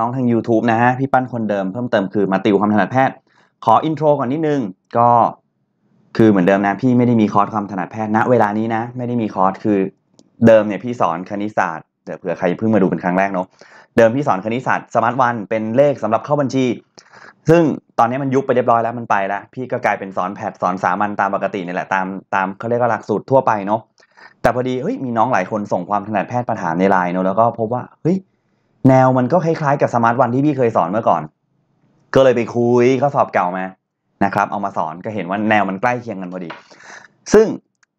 น้องๆทาง YouTube นะฮะพี่ปั้นคนเดิมเพิ่มเติมคือมาติวความถนัดแพทย์ ขออินโทรก่อนนิดนึงก็คือเหมือนเดิมนะ พี่ไม่ได้มีคอร์สความถนัดแพทย์ณเวลานี้นะไม่ได้มีคอร์สคือเดิมเนี่ยพี่สอนคณิตศาสตร์เดี๋ยวเผื่อใครเพิ่งมาดูเป็นครั้งแรกเนาะเดิมพี่สอนคณิตศาสตร์สมาร์ทวันเป็นเลขสำหรับเข้าบัญชี ซึ่งตอนนี้มันยุบไปเรียบร้อยแล้วมันไปแล้วพี่ก็กลายเป็นสอนแพทสอนสามัญตามปกตินี่แหละตามตามเขาเรียกว่าหลักสูตรทั่วไปเนาะแต่พอดีเฮ้ยมีน้องหลายคนส่งความถนัดแพทย์ประถามในไลน์เนาะแล้วก็พบว่าเฮ้ยแนวมันก็คล้ายๆกับสมาร์ทวันที่พี่เคยสอนเมื่อก่อน ก็เลยไปคุยข้อสอบเก่ามานะครับ เอามาสอนก็เห็นว่าแนวมันใกล้เคียงกันพอดี ซึ่ง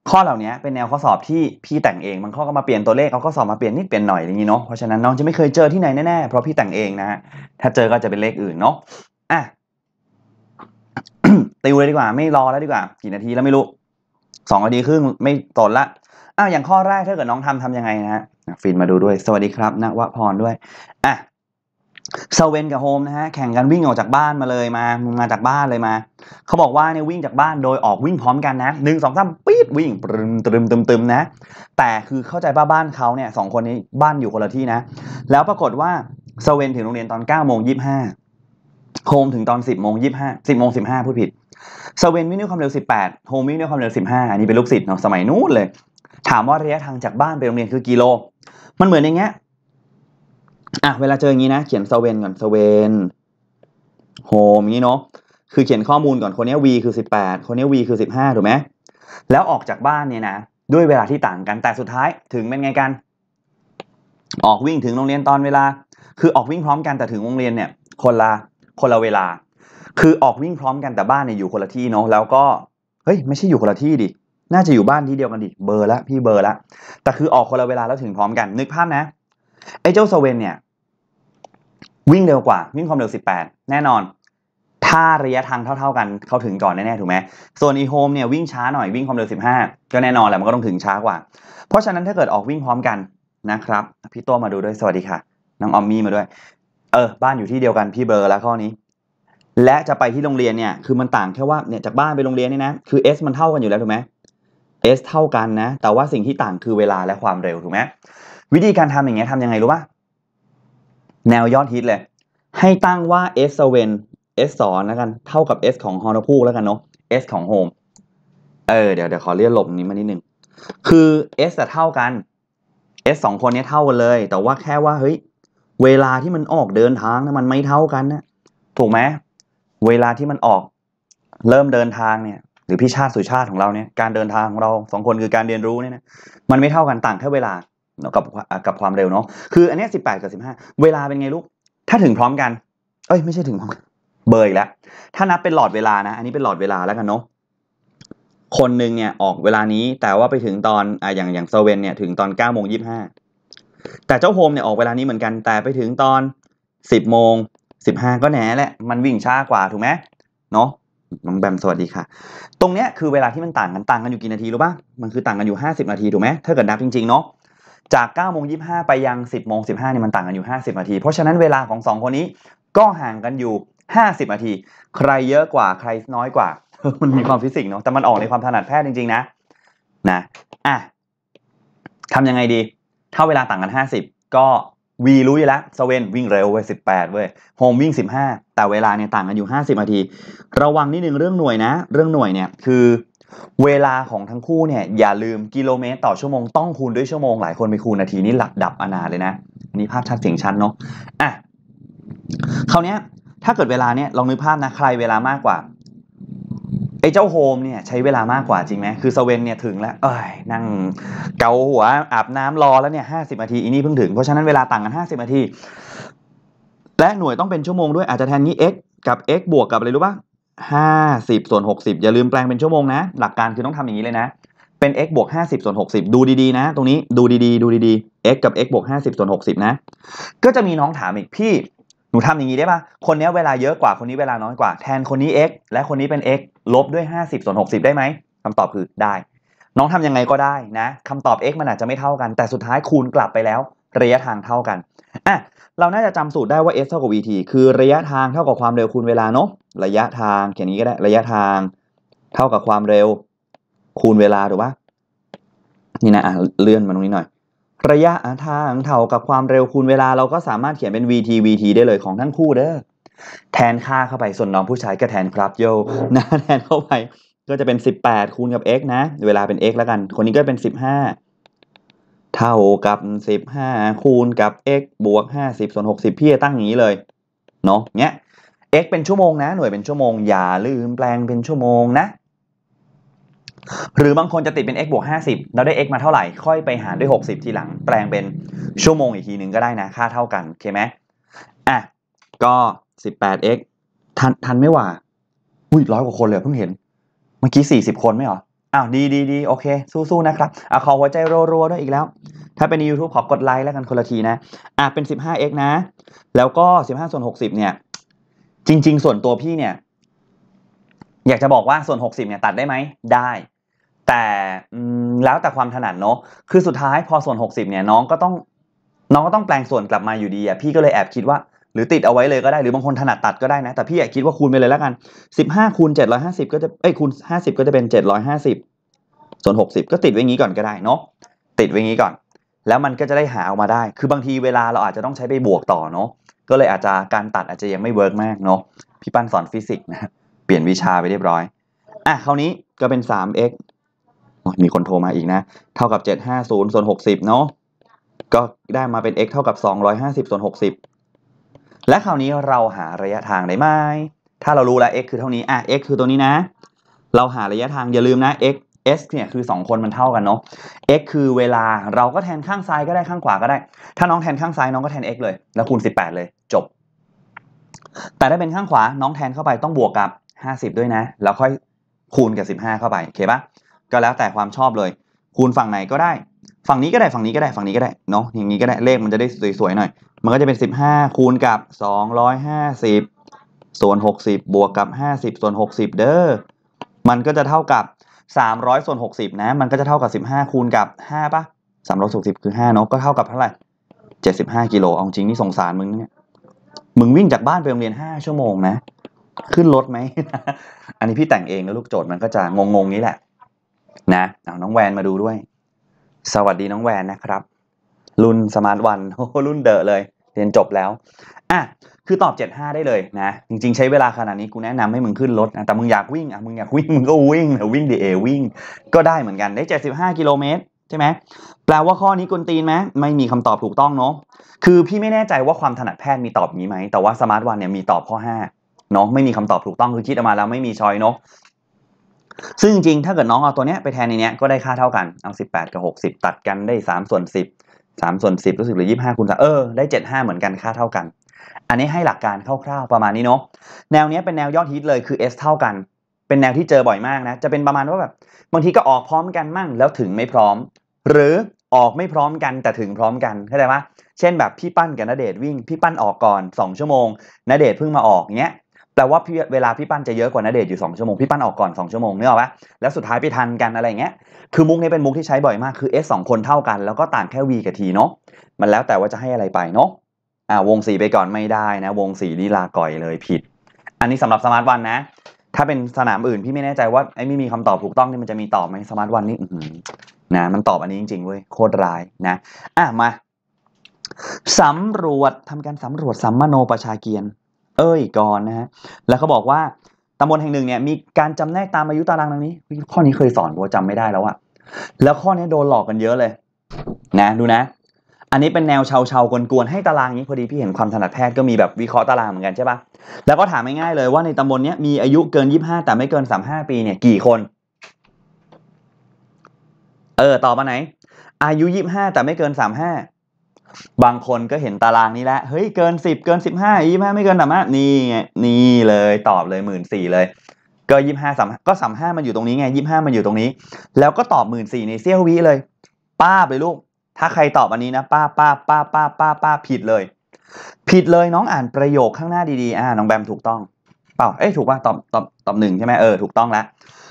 ข้อเหล่านี้เป็นแนวข้อสอบที่พี่แต่งเองบางข้อก็มาเปลี่ยนตัวเลขเอาข้อสอบมาเปลี่ยนนิดเปลี่ยนหน่อยอย่างนี้เนาะ เพราะฉะนั้นน้องจะไม่เคยเจอที่ไหนแน่ๆเพราะพี่แต่งเองนะฮะถ้าเจอก็จะเป็นเลขอื่นเนาะอ่ะติวเลยดีกว่า ไม่รอแล้วดีกว่า กี่นาทีแล้วไม่รู้สองนาทีครึ่งไม่ตดละอ่ะอย่างข้อแรกถ้าเกิดน้องทำทํำยังไงนะฮะฟินมาดูด้วย สวัสดีครับนวพรด้วย อ่ะเซเวนกับโฮมนะฮะ แข่งกันวิ่งออกจากบ้านมาเลยมามาจากบ้านเลยมา เขาบอกว่าเนี่ยวิ่งจากบ้านโดยออกวิ่งพร้อมกันนะ หนึ่งสองสามปี๊ดวิ่งตึมตึมตึมตึมนะ แต่คือเข้าใจป้าบ้านเขาเนี่ยสองคนนี้บ้านอยู่คนละที่นะ แล้วปรากฏว่าเซเวน ถึงโรงเรียนตอนเก้าโมงยี่สิบห้าโฮมถึงตอนสิบโมงยี่สิบห้าสิบโมงสิบห้าพูดผิดเซเวนวิ่งด้วยความเร็วสิบแปดโฮมวิ่งด้วยความเร็วสิบห้าอันนี้เป็นลูกศิษย์เนาะสมัยนู้นเลย ถามว่าระยะทางจากบ้านไปโรงเรียนคือกี่โลมันเหมือนอย่างเงี้ย อ่ะเวลาเจออย่างนี้นะเขียนเซเวนก่อนเซเวนโฮมนี้เนาะ คือเขียนข้อมูลก่อนคนนี้ v คือ18คนนี้ v คือ15ถูกไหม แล้วออกจากบ้านเนี่ยนะด้วยเวลาที่ต่างกันแต่สุดท้ายถึงเป็นไงกัน ออกวิ่งถึงโรงเรียนตอนเวลา คือออกวิ่งพร้อมกันแต่ถึงโรงเรียนเนี่ย คนละคนละเวลา คือออกวิ่งพร้อมกันแต่บ้านเนี่ยอยู่คนละที่เนาะแล้วก็ เฮ้ย ไม่ใช่อยู่คนละที่ดิน่าจะอยู่บ้านที่เดียวกัน ดิ เบอร์ละพี่เบอร์ละแต่คือออกคนละเวลาแล้วถึงพร้อมกัน นึกภาพนะ ไอ้เจ้าสเวนเนี่ย วิ่งเร็วกว่าวิ่งความเร็วสิบแปดแน่นอน ถ้าระยะทางเท่าๆกันเขาถึงก่อนแน่ๆ ถูกไหม ส่วนอีโฮมเนี่ยวิ่งช้าหน่อยวิ่งความเร็วสิบห้าก็แน่นอนแหละมันก็ต้องถึงช้ากว่า เพราะฉะนั้นถ้าเกิดออกวิ่งพร้อมกันนะครับพี่ตัวมาดูด้วย สวัสดีค่ะน้องออมมี่มาด้วยเออบ้านอยู่ที่เดียวกันพี่เบอร์แล้วข้อนี้ และจะไปที่โรงเรียนเนี่ยคือมันต่างแค่ว่าเนี่ยจากบ้านไปโรงเรียนเนี่ยนะคือ S มันเท่ากันอยู่แล้วถูกไหม s เท่ากันนะแต่ว่าสิ่งที่ต่างคือเวลาและความเร็วถูกไหมวิธีการทำอย่างเงี้ยทำยังไงรู้ป่ะแนวยอดฮิตเลยให้ตั้งว่า s เวน s สอนแล้วกันเท่ากับ s ของฮอนพูแล้วกันเนาะ s ของโฮมเออเดี๋ยวเดี๋ยวขอเลี่ยนหลบนี้มานิดนึงคือ s จะเท่ากัน s สองคนนี้เท่ากันเลย แต่ว่าแค่ว่าเฮ้ยเวลาที่มันออกเดินทางนะมันไม่เท่ากันนะถูกไหมเวลาที่มันออกเริ่มเดินทางเนี่ยหรือพี่ชาติสุชาติของเราเนี่ยการเดินทางของเราสองคนคือการเรียนรู้เนี่ยนะมันไม่เท่ากันต่างแค่เวลากับกับความเร็วเนาะคืออันนี้สิบแปดกับสิบห้าเวลาเป็นไงลูก ถ้าถึงพร้อมกัน เอ้ยไม่ใช่ถึงพร้อม เบย์แล้วถ้านับเป็นหลอดเวลานะอันนี้เป็นหลอดเวลาแล้วกันเนาะคนหนึ่งเนี่ยออกเวลานี้แต่ว่าไปถึงตอนอ่าอย่างอย่างเซเว่นเนี่ยถึงตอนเก้าโมงยี่ห้าแต่เจ้าโฮมเนี่ยออกเวลานี้เหมือนกันแต่ไปถึงตอนสิบโมงสิบห้าก็แหนแหละมันวิ่งช้ากว่าถูกไหมเนาะน้องแบมสวัสดีค่ะ ตรงเนี้ยคือเวลาที่มันต่างกันต่างกันอยู่กี่นาทีรู้ป่ะมันคือต่างกันอยู่50นาทีถูกไหมถ้าเกิดนับจริงๆเนาะจาก9โมงยีไปยัง10โมงสิเนี่ยมันต่างกันอยู่50นาที เพราะฉะนั้นเวลาของ 2 คนนี้ ก็ห่างกันอยู่ 50นาที ใครเยอะกว่าใครน้อยกว่า มันมีความฟิสิกส์เนาะแต่มันออกในความถนัดแพทย์จริงๆ นะ นะอ่ะทำยังไงดี ถ้าเวลาต่างกัน 50ก็วีรู้อยู่แล้วสเวน วิ่งเร็วเว้ยสิบแปดเว้ย โฮมวิ่งสิบห้าแต่เวลาเนี่ยต่างกันอยู่ห้าสิบนาที ระวังนิดนึงเรื่องหน่วยนะ เรื่องหน่วยเนี่ยคือเวลาของทั้งคู่เนี่ยอย่าลืมกิโลเมตรต่อชั่วโมงต้องคูณด้วยชั่วโมงหลายคนไปคูณนาทีนี่หลับดับอนาเลยนะ อันนี้ภาพชัดเสียงชัดเนาะอ่ะคราวเนี้ยถ้าเกิดเวลาเนี่ยลองนึกภาพนะใครเวลามากกว่าไอเจ้าโฮมเนี่ยใช้เวลามากกว่าจริงไหม คือสเวนเนี่ยถึงแล้ว เอ้ยนั่งเกาหัว อาบน้ำรอแล้วเนี่ยห้าสิบนาที อีนี่เพิ่งถึง เพราะฉะนั้น เวลาต่างกันห้าสิบนาที และหน่วยต้องเป็นชั่วโมงด้วย อาจจะแทนนี้ x กับ x บวกกับอะไรรู้ป่ะห้าสิบส่วนหกสิบอย่าลืมแปลงเป็นชั่วโมงนะ หลักการคือต้องทำอย่างนี้เลยนะ เป็น x บวกห้าสิบส่วนหกสิบดูดีๆนะ ตรงนี้ดูดีๆ ดูดีๆ x กับ x บวกห้าสิบส่วนหกสิบนะ ก็จะมีน้องถามอีกพี่ หนูทำอย่างนี้ได้ป่ะคนนี้เวลาเยอะกว่าคนนี้เวลาน้อยกว่าแทนคนนี้ x และคนนี้เป็น x ลบด้วย 50 ส่วน 60 ได้ไหมคำตอบคือได้ น้องทำยังไงก็ได้นะคำตอบ x มันอาจจะไม่เท่ากัน แต่สุดท้ายคูณกลับไปแล้ว ระยะทางเท่ากันอ่ะเราน่าจะจำสูตรได้ว่า s เท่ากับ vt คือระยะทางเท่ากับความเร็วคูณเวลาเนาะ ระยะทางเขียนนี้ก็ได้ ระยะทาง เท่ากับความเร็วคูณเวลาถูกปะนี่นะอ่ะเลื่อนมาตรงนี้หน่อย ระยะทางเท่ากับความเร็วคูณเวลาเราก็สามารถเขียนเป็น vt vt ได้เลยของทั้งคู่เด้อแทนค่าเข้าไปส่วนน้องผู้ชายก็แทนครับโยนะ แทนเข้าไปก็จะเป็น18คูณกับ x นะเวลาเป็น x แล้วกัน คนนี้ก็เป็น15เท่ากับ15คูณกับ x บวก50ส่วน60พี่จะตั้งอย่างนี้เลยเนาะเนี้ย x เป็นชั่วโมงนะ หน่วยเป็นชั่วโมงอย่าลืมแปลงเป็นชั่วโมงนะ หรือบางคนจะติดเป็น x บวก50เราได้ x มาเท่าไหร่ ค่อยไปหารด้วย60ทีหลัง แปลงเป็นชั่วโมงอีกทีหนึ่งก็ได้นะ ค่าเท่ากันโอเคไหมอ่ะก็ 18x ทันทันไม่ว่าอุ้ยร้อยกว่าคนเลยเพิ่งเห็น เมื่อกี้ 40 คนไม่หรออ้าวดีดีดีโอเค สู้ๆนะครับอ่ะขอหัวใจรัวๆด้วยอีกแล้ว ถ้าเป็นใน u t u b e ขอกดไลค์แล้วกันคนละทีนะอ่ะเป็น 15x นะ แล้วก็ 15ส่วน60เนี่ย จริงๆ ส่วนตัวพี่เนี่ย อยากจะบอกว่าส่วน 60เนี่ย ตัดได้ไหมได้ แต่แล้วแต่ความถนัดเนาะคือสุดท้ายพอส่วน 60เนี่ยน้องก็ต้อง น้องก็ต้องแปลงส่วนกลับมาอยู่ดีอ่ะพี่ก็เลยแอบคิดว่ารือติดเอาไว้เลยก็ได้หรือบางคนถนัดตัดก็ได้นะ แต่พี่อยากคิดว่าคูณไปเลยแล้วกัน15คูณ750 ก็จะเอ้ยคูณ 50 ก็จะเป็น 750 ส่วน 60 ก็ติดไว้งี้ก่อนก็ได้เนาะติดไว้งี้ก่อน แล้วมันก็จะได้หาออกมาได้ คือบางทีเวลาเราอาจจะต้องใช้ไปบวกต่อเนาะก็เลยอาจจะการตัดอาจจะยังไม่เวิร์กมากเนาะพี่ปั้นสอนฟิสิกส์นะเปลี่ยนวิชาไปเรียบร้อยอ่ะคราวนี้ก็เป็น 3x มีคนโทรมาอีกนะ เท่ากับ 750 ส่วน 60เนาะก็ได้มาเป็น x เท่ากับ 250 ส่วน 60และคราวนี้เราหาระยะทางได้ไหม ถ้าเรารู้แล้ว x คือเท่านี้ อ่ะ x คือตัวนี้นะ เราหาระยะทางอย่าลืมนะ x s เนี่ยคือ2คนมันเท่ากันเนาะ x คือเวลา เราก็แทนข้างซ้ายก็ได้ข้างขวาก็ได้ ถ้าน้องแทนข้างซ้ายน้องก็แทน x เลย แล้วคูณ 18 เลยจบ แต่ถ้าเป็นข้างขวาน้องแทนเข้าไปต้องบวกกับ 50 ด้วยนะแล้วค่อยคูณกับ 15 เข้าไปโอเคปะก็แล้วแต่ความชอบเลย คูณฝั่งไหนก็ได้ฝั่งนี้ก็ได้ฝั่งนี้ก็ได้ฝั่งนี้ก็ได้เนาะอย่างนี้ก็ได้เลขมันจะได้ สวยๆหน่อย มันก็จะเป็น 15คูณกับ250ส่วน60บวกกับ50ส่วน60เด้อมันก็จะเท่ากับ300ส่วน60 นะมันก็จะเท่ากับ 15คูณกับ5ปะ360คือ5เนาะก็เท่ากับเท่าไหร่75กิโลเอาจริงนี่สงสารมึงเนี่ยมึงวิ่งจากบ้านไปโรงเรียน 5 ชั่วโมงนะขึ้นรถไหมอันนี้พี่แต่งเองแล้วลูกโจทย์มันก็จะงงๆนี้แหละนะเอาน้องแวนมาดูด้วยสวัสดีน้องแวนนะครับ รุ่นสมาร์ทวันโอ้รุ่นเดอะเลย เรียนจบแล้วอ่ะคือตอบ 75ได้เลยนะจริงๆ ใช้เวลาขนาดนี้กูแนะนำให้มึงขึ้นรถนะแต่มึงอยากวิ่งอ่ะมึงอยากวิ่ง มึงก็วิ่งเดวิ่งดีเอวิ่ง ก็ได้เหมือนกันได้ 75กิโลเมตร ใช่ไหมแปลว่าข้อนี้กลตีนไหมไม่มีคำตอบถูกต้องเนาะคือพี่ไม่แน่ใจว่าความถนัดแพทย์มีตอบนี้ไหมแต่ว่าสมาร์ทวันเนี่ยมีตอบข้อ5เนาะไม่มีคำตอบถูกต้องคือคิดออกมาแล้วไม่มีชอยเนาะซึ่งจริงถ้าเกิดน้องเอาตัวเนี้ย ไปแทนในเนี้ยก็ได้ค่าเท่ากัน เอา 18 กับ 60 ตัดกันได้ 3 ส่วน 10 3ส่วน10รู้สึกหรือ 25คูณ3เออได้75 เหมือนกันค่าเท่ากัน อันนี้ให้หลักการคร่าวๆประมาณนี้เนาะ แนวเนี้ยเป็นแนวยอดฮิตเลยคือ s เท่ากัน เป็นแนวที่เจอบ่อยมากนะ จะเป็นประมาณว่าแบบ บางทีก็ออกพร้อมกันมั่งแล้วถึงไม่พร้อม หรือออกไม่พร้อมกันแต่ถึงพร้อมกันเข้าใจปะเช่นแบบพี่ปั้นกับนาเดชวิ่งพี่ปั้นออกก่อน 2 ชั่วโมงนาเดชเพิ่งมาออกเงี้ยแปลว่าเวลาพี่ปั้นจะเยอะกว่านาเดชอยู่ 2 ชั่วโมง พี่ปั้นออกก่อน 2 ชั่วโมงเนี่ยหรอปะแล้วสุดท้ายไปทันกันอะไรเงี้ยคือมุกนี้เป็นมุกที่ใช้บ่อยมากคือ s 2 คนเท่ากัน แล้วก็ต่างแค่ v กับ t เนาะมันแล้วแต่ว่าจะให้อะไรไปเนาะอ่าวงสีไปก่อนไม่ได้นะวงสีนี่ลาก่อยเลยผิด อันนี้สำหรับสมาร์ทวันนะ ถ้าเป็นสนามอื่น พี่ไม่แน่ใจว่าไอ้ไม่มีคำตอบถูกต้องนี่มันจะมีตอบไหมสมาร์ทวันนี่นะมันตอบอันนี้จริงๆเว้ยโคตรร้ายนะอ่ะมาสำรวจทำการสำรวจสัมมโนประชาเกียรเอ้ยกอนนะฮะแล้วเขาบอกว่าตำบลแห่งหนึ่ง เนี่ย มีการจำแนกตามอายุตารางดังนี้ข้อนี้เคยสอนว่าจำไม่ได้แล้วอะแล้วข้อนี้โดนหลอกกันเยอะเลย นะ ดูนะ อันนี้เป็นแนวเชาๆกวนๆให้ตารางนี้พอดีพี่เห็นความถนัดแพทย์ก็มีแบบวิเคราะห์ตารางเหมือนกันใช่ปะแล้วก็ถามง่ายๆเลยว่าในตำบลนี้มีอายุเกินยี่ห้าแต่ไม่เกินสามห้าปีเนี่ยกี่คนเออตอบมาไหนอายุยี่ห้าแต่ไม่เกินสามห้าบางคนก็เห็นตารางนี้แล้วเฮ้ยเกิน 10เกิน15้าไม่เกินสามห้านี่นี่เลยตอบเลยหมื่นสี่เลย ก็ยี่ห้าสามก็สามห้ามันอยู่ตรงนี้ไงยี่ห้ามันอยู่ตรงนี้ แล้วก็ตอบหมื่นสี่ในเซี่ยววิเลย ป้าไปลูกถ้าใครตอบอันนี้นะ ป้าป้าป้าป้าป้าป้าผิดเลย ผิดเลยน้องอ่านประโยคข้างหน้าดี ๆอ่าน้องแบมถูกต้อง เปล่าเอ้ยถูกป่ะตอบตอบตอบหนึ่งใช่ไหมเออถูกต้องแล้ว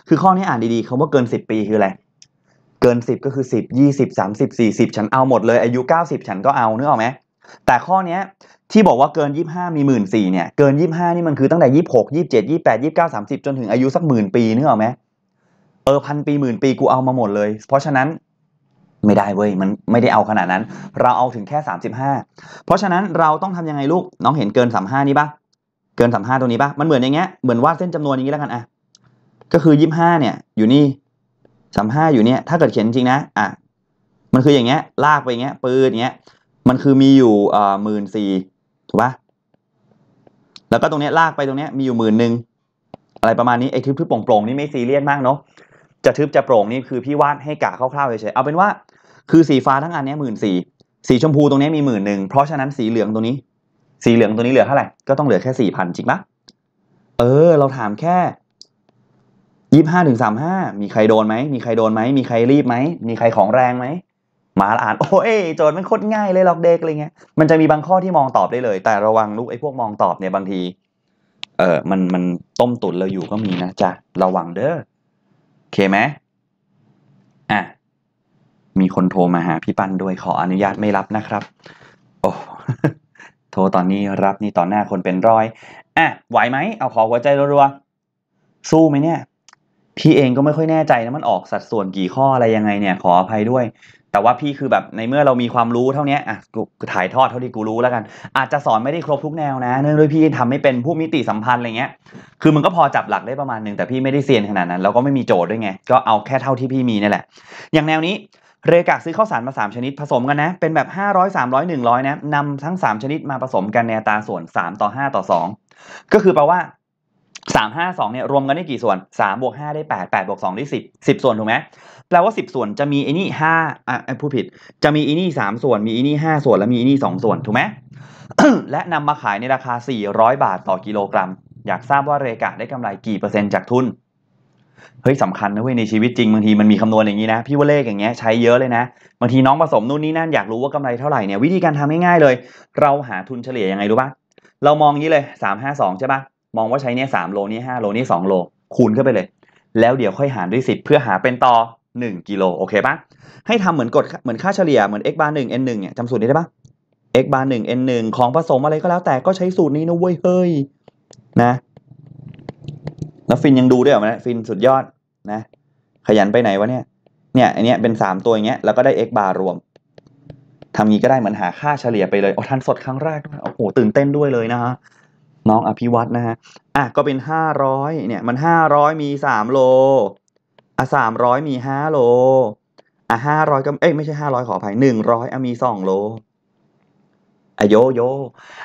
คือข้อนี้อ่านดีๆเขาว่าเกิน 10 ปีคืออะไรเกิน 10 ก็คือ10 20 30 40ฉันเอาหมดเลย อายุ 90ฉันก็เอาเนื้อออกไหมแต่ข้อนี้ที่บอกว่าเกิน 25 มีหมื่นสี่เนี่ย เกิน 25นี่มันคือตั้งแต่26 27 28 29 30 จนถึงอายุสักหมื่นปีเนื้อออกไหมเออพันปีหมื่นปีกูเอามาหมดเลย เพราะฉะนั้นไม่ได้เว้ย มันไม่ได้เอาขนาดนั้น เราเอาถึงแค่ 35เพราะฉะนั้นเราต้องทำยังไงลูกน้องเห็นเกิน35นี้ปะเกิน35ตัวนี้ปะมันเหมือนอย่างเงี้ยเหมือนวาดเส้นจำนวนอย่างนี้แล้วกันอะก็คือ25เนี่ย อยู่นี่สามห้าอยู่เนี่ย ถ้าเกิดเขียนจริงนะ อ่ะ มันคืออย่างเงี้ย ลากไปอย่างเงี้ยปืนอย่างเงี้ย มันคือมีอยู่เอ่อหมื่นสี่ถูกปะแล้วก็ตรงเนี้ยลากไปตรงเนี้ยมีอยู่หมื่นหนึ่งอะไรประมาณนี้ไอ้ทึบทึบโปร่งโปร่งนี่ไม่ซีเรียสมากเนาะ จะทึบจะโปร่งนี่คือพี่วาดให้กะคร่าวๆเฉยๆ เอาเป็นว่า คือสีฟ้าทั้งอันเนี้ยหมื่นสี่สีชมพูตรงเนี้ยมีหมื่นหนึ่ง เพราะฉะนั้นสีเหลืองตัวนี้ สีเหลืองตัวนี้เหลือเท่าไหร่ก็ต้องเหลือแค่สี่พันจริงปะเออเราถามแค่ยี่ห้าถึงสามห้ามีใครโดนไหม มีใครโดนไหม มีใครรีบไหม มีใครของแรงไหม มาอ่าน โอ้ย โจทย์ มันโคตรง่ายเลยหรอกเด็กอะไรเงี้ย มันจะมีบางข้อที่มองตอบได้เลย แต่ระวังลูกไอ้พวกมองตอบเนี่ยบางทีเออมันมันต้มตุ๋นเราอยู่ก็มีนะจ๊ะ ระวังเด้อโอเคไหมอ่ะ มีคนโทรมาหาพี่ปั้นด้วยขออนุญาตไม่รับนะครับ โอ้โทรตอนนี้รับนี่ตอนหน้าคนเป็นร้อย อ่ะ ไหวไหม เอาขอหัวใจรัวๆ สู้ไหมเนี่ยพี่เองก็ไม่ค่อยแน่ใจนะมันออกสัดส่วนกี่ข้ออะไรยังไงเนี่ยขออภัยด้วย แต่ว่าพี่คือแบบในเมื่อเรามีความรู้เท่านี้อ่ะกูถ่ายทอดเท่าที่กูรู้แล้วกันอาจจะสอนไม่ได้ครบทุกแนวนะ เนื่องด้วยพี่ทำไม่เป็นผู้มิติสัมพันธ์อะไรเงี้ยคือมันก็พอจับหลักได้ประมาณนึงแต่พี่ไม่ได้เซียนขนาดนั้นแล้วก็ไม่มีโจทย์ด้วยไงก็เอาแค่เท่าที่พี่มีนี่แหละอย่างแนวนี้ เรกกซื้อข้าวสารมา3ชนิดผสมกันนะเป็นแบบ500 300 100นะนำทั้ง 3 ชนิดมาผสมกันในอัตราส่วน3ต่อ5ต่อ2 ก็คือแปลว่า3 5 2เนี่ยรวมกันได้กี่ส่วน3บวก5ได้ 8 8บวก2ได้ 10 10 ส่วนถูกไหมแปลว่า10 ส่วนจะมีไอ้นี่5อ่ะผู้ผิดจะมีไอ้นี่ 3 ส่วนมีไอ้นี่ 5 ส่วนและมีไอ้นี่ 2 ส่วนถูกไหมและนำมาขายในราคา 400 บาทต่อกิโลกรัมอยากทราบว่าเรกะได้กำไรกี่เปอร์เซ็นต์จากทุนเฮ้ยสำคัญนะเว้ยในชีวิตจริงบางทีมันมีคำนวณอย่างนี้นะ พี่ว่าเลขอย่างเงี้ยใช้เยอะเลยนะบางทีน้องผสมนู่นนี่นั่นอยากรู้ว่ากำไรเท่าไหร่เนี่ยวิธีการทำง่ายๆเลย เราหาทุนเฉลี่ยยังไงรู้ปะเรามองนี้เลย352ใช่ปะมองว่าใช้เนี่ยสามโลนี่ห้าโลนี่สองโลคูณเข้าไปเลย แล้วเดี๋ยวค่อยหารด้วยสิบเพื่อหาเป็นต่อหนึ่งกิโลโอเคปะให้ทำเหมือนกดเหมือนค่าเฉลี่ยเหมือน x าร์หนึ่ง n หนึ่งเนี่ยจำสูตรนี้ได้ปะ x าร์หนึ่ง n หนึ่งของผสมอะไรก็แล้ว แต่ก็ใช้สูตรนี้นะเว้ยเฮ้ยนะแล้วฟินยังดูด้วยเหรอนะฟินสุดยอดนะ ขยันไปไหนวะเนี่ย เนี่ย อันเนี้ยเป็นสามตัวอย่างเงี้ยแล้วก็ได้ x ์บารวมทำงี้ก็ได้เหมือนหาค่าเฉลี่ยไปเลยโอ้ทันสดครั้งแรกด้วยโอ้โหตื่นเต้นด้วยเลยนะฮะน้องอภิวัตนะฮะ อ่ะก็เป็นห้าร้อยเนี่ย มันห้าร้อยมีสามโล อ่ะสามร้อยมีห้าโล อ่ะห้าร้อยก็เอ้ยไม่ใช่ห้าร้อยขออภัยหนึ่งร้อยอ่ะมีสองโลอ่ะโยโย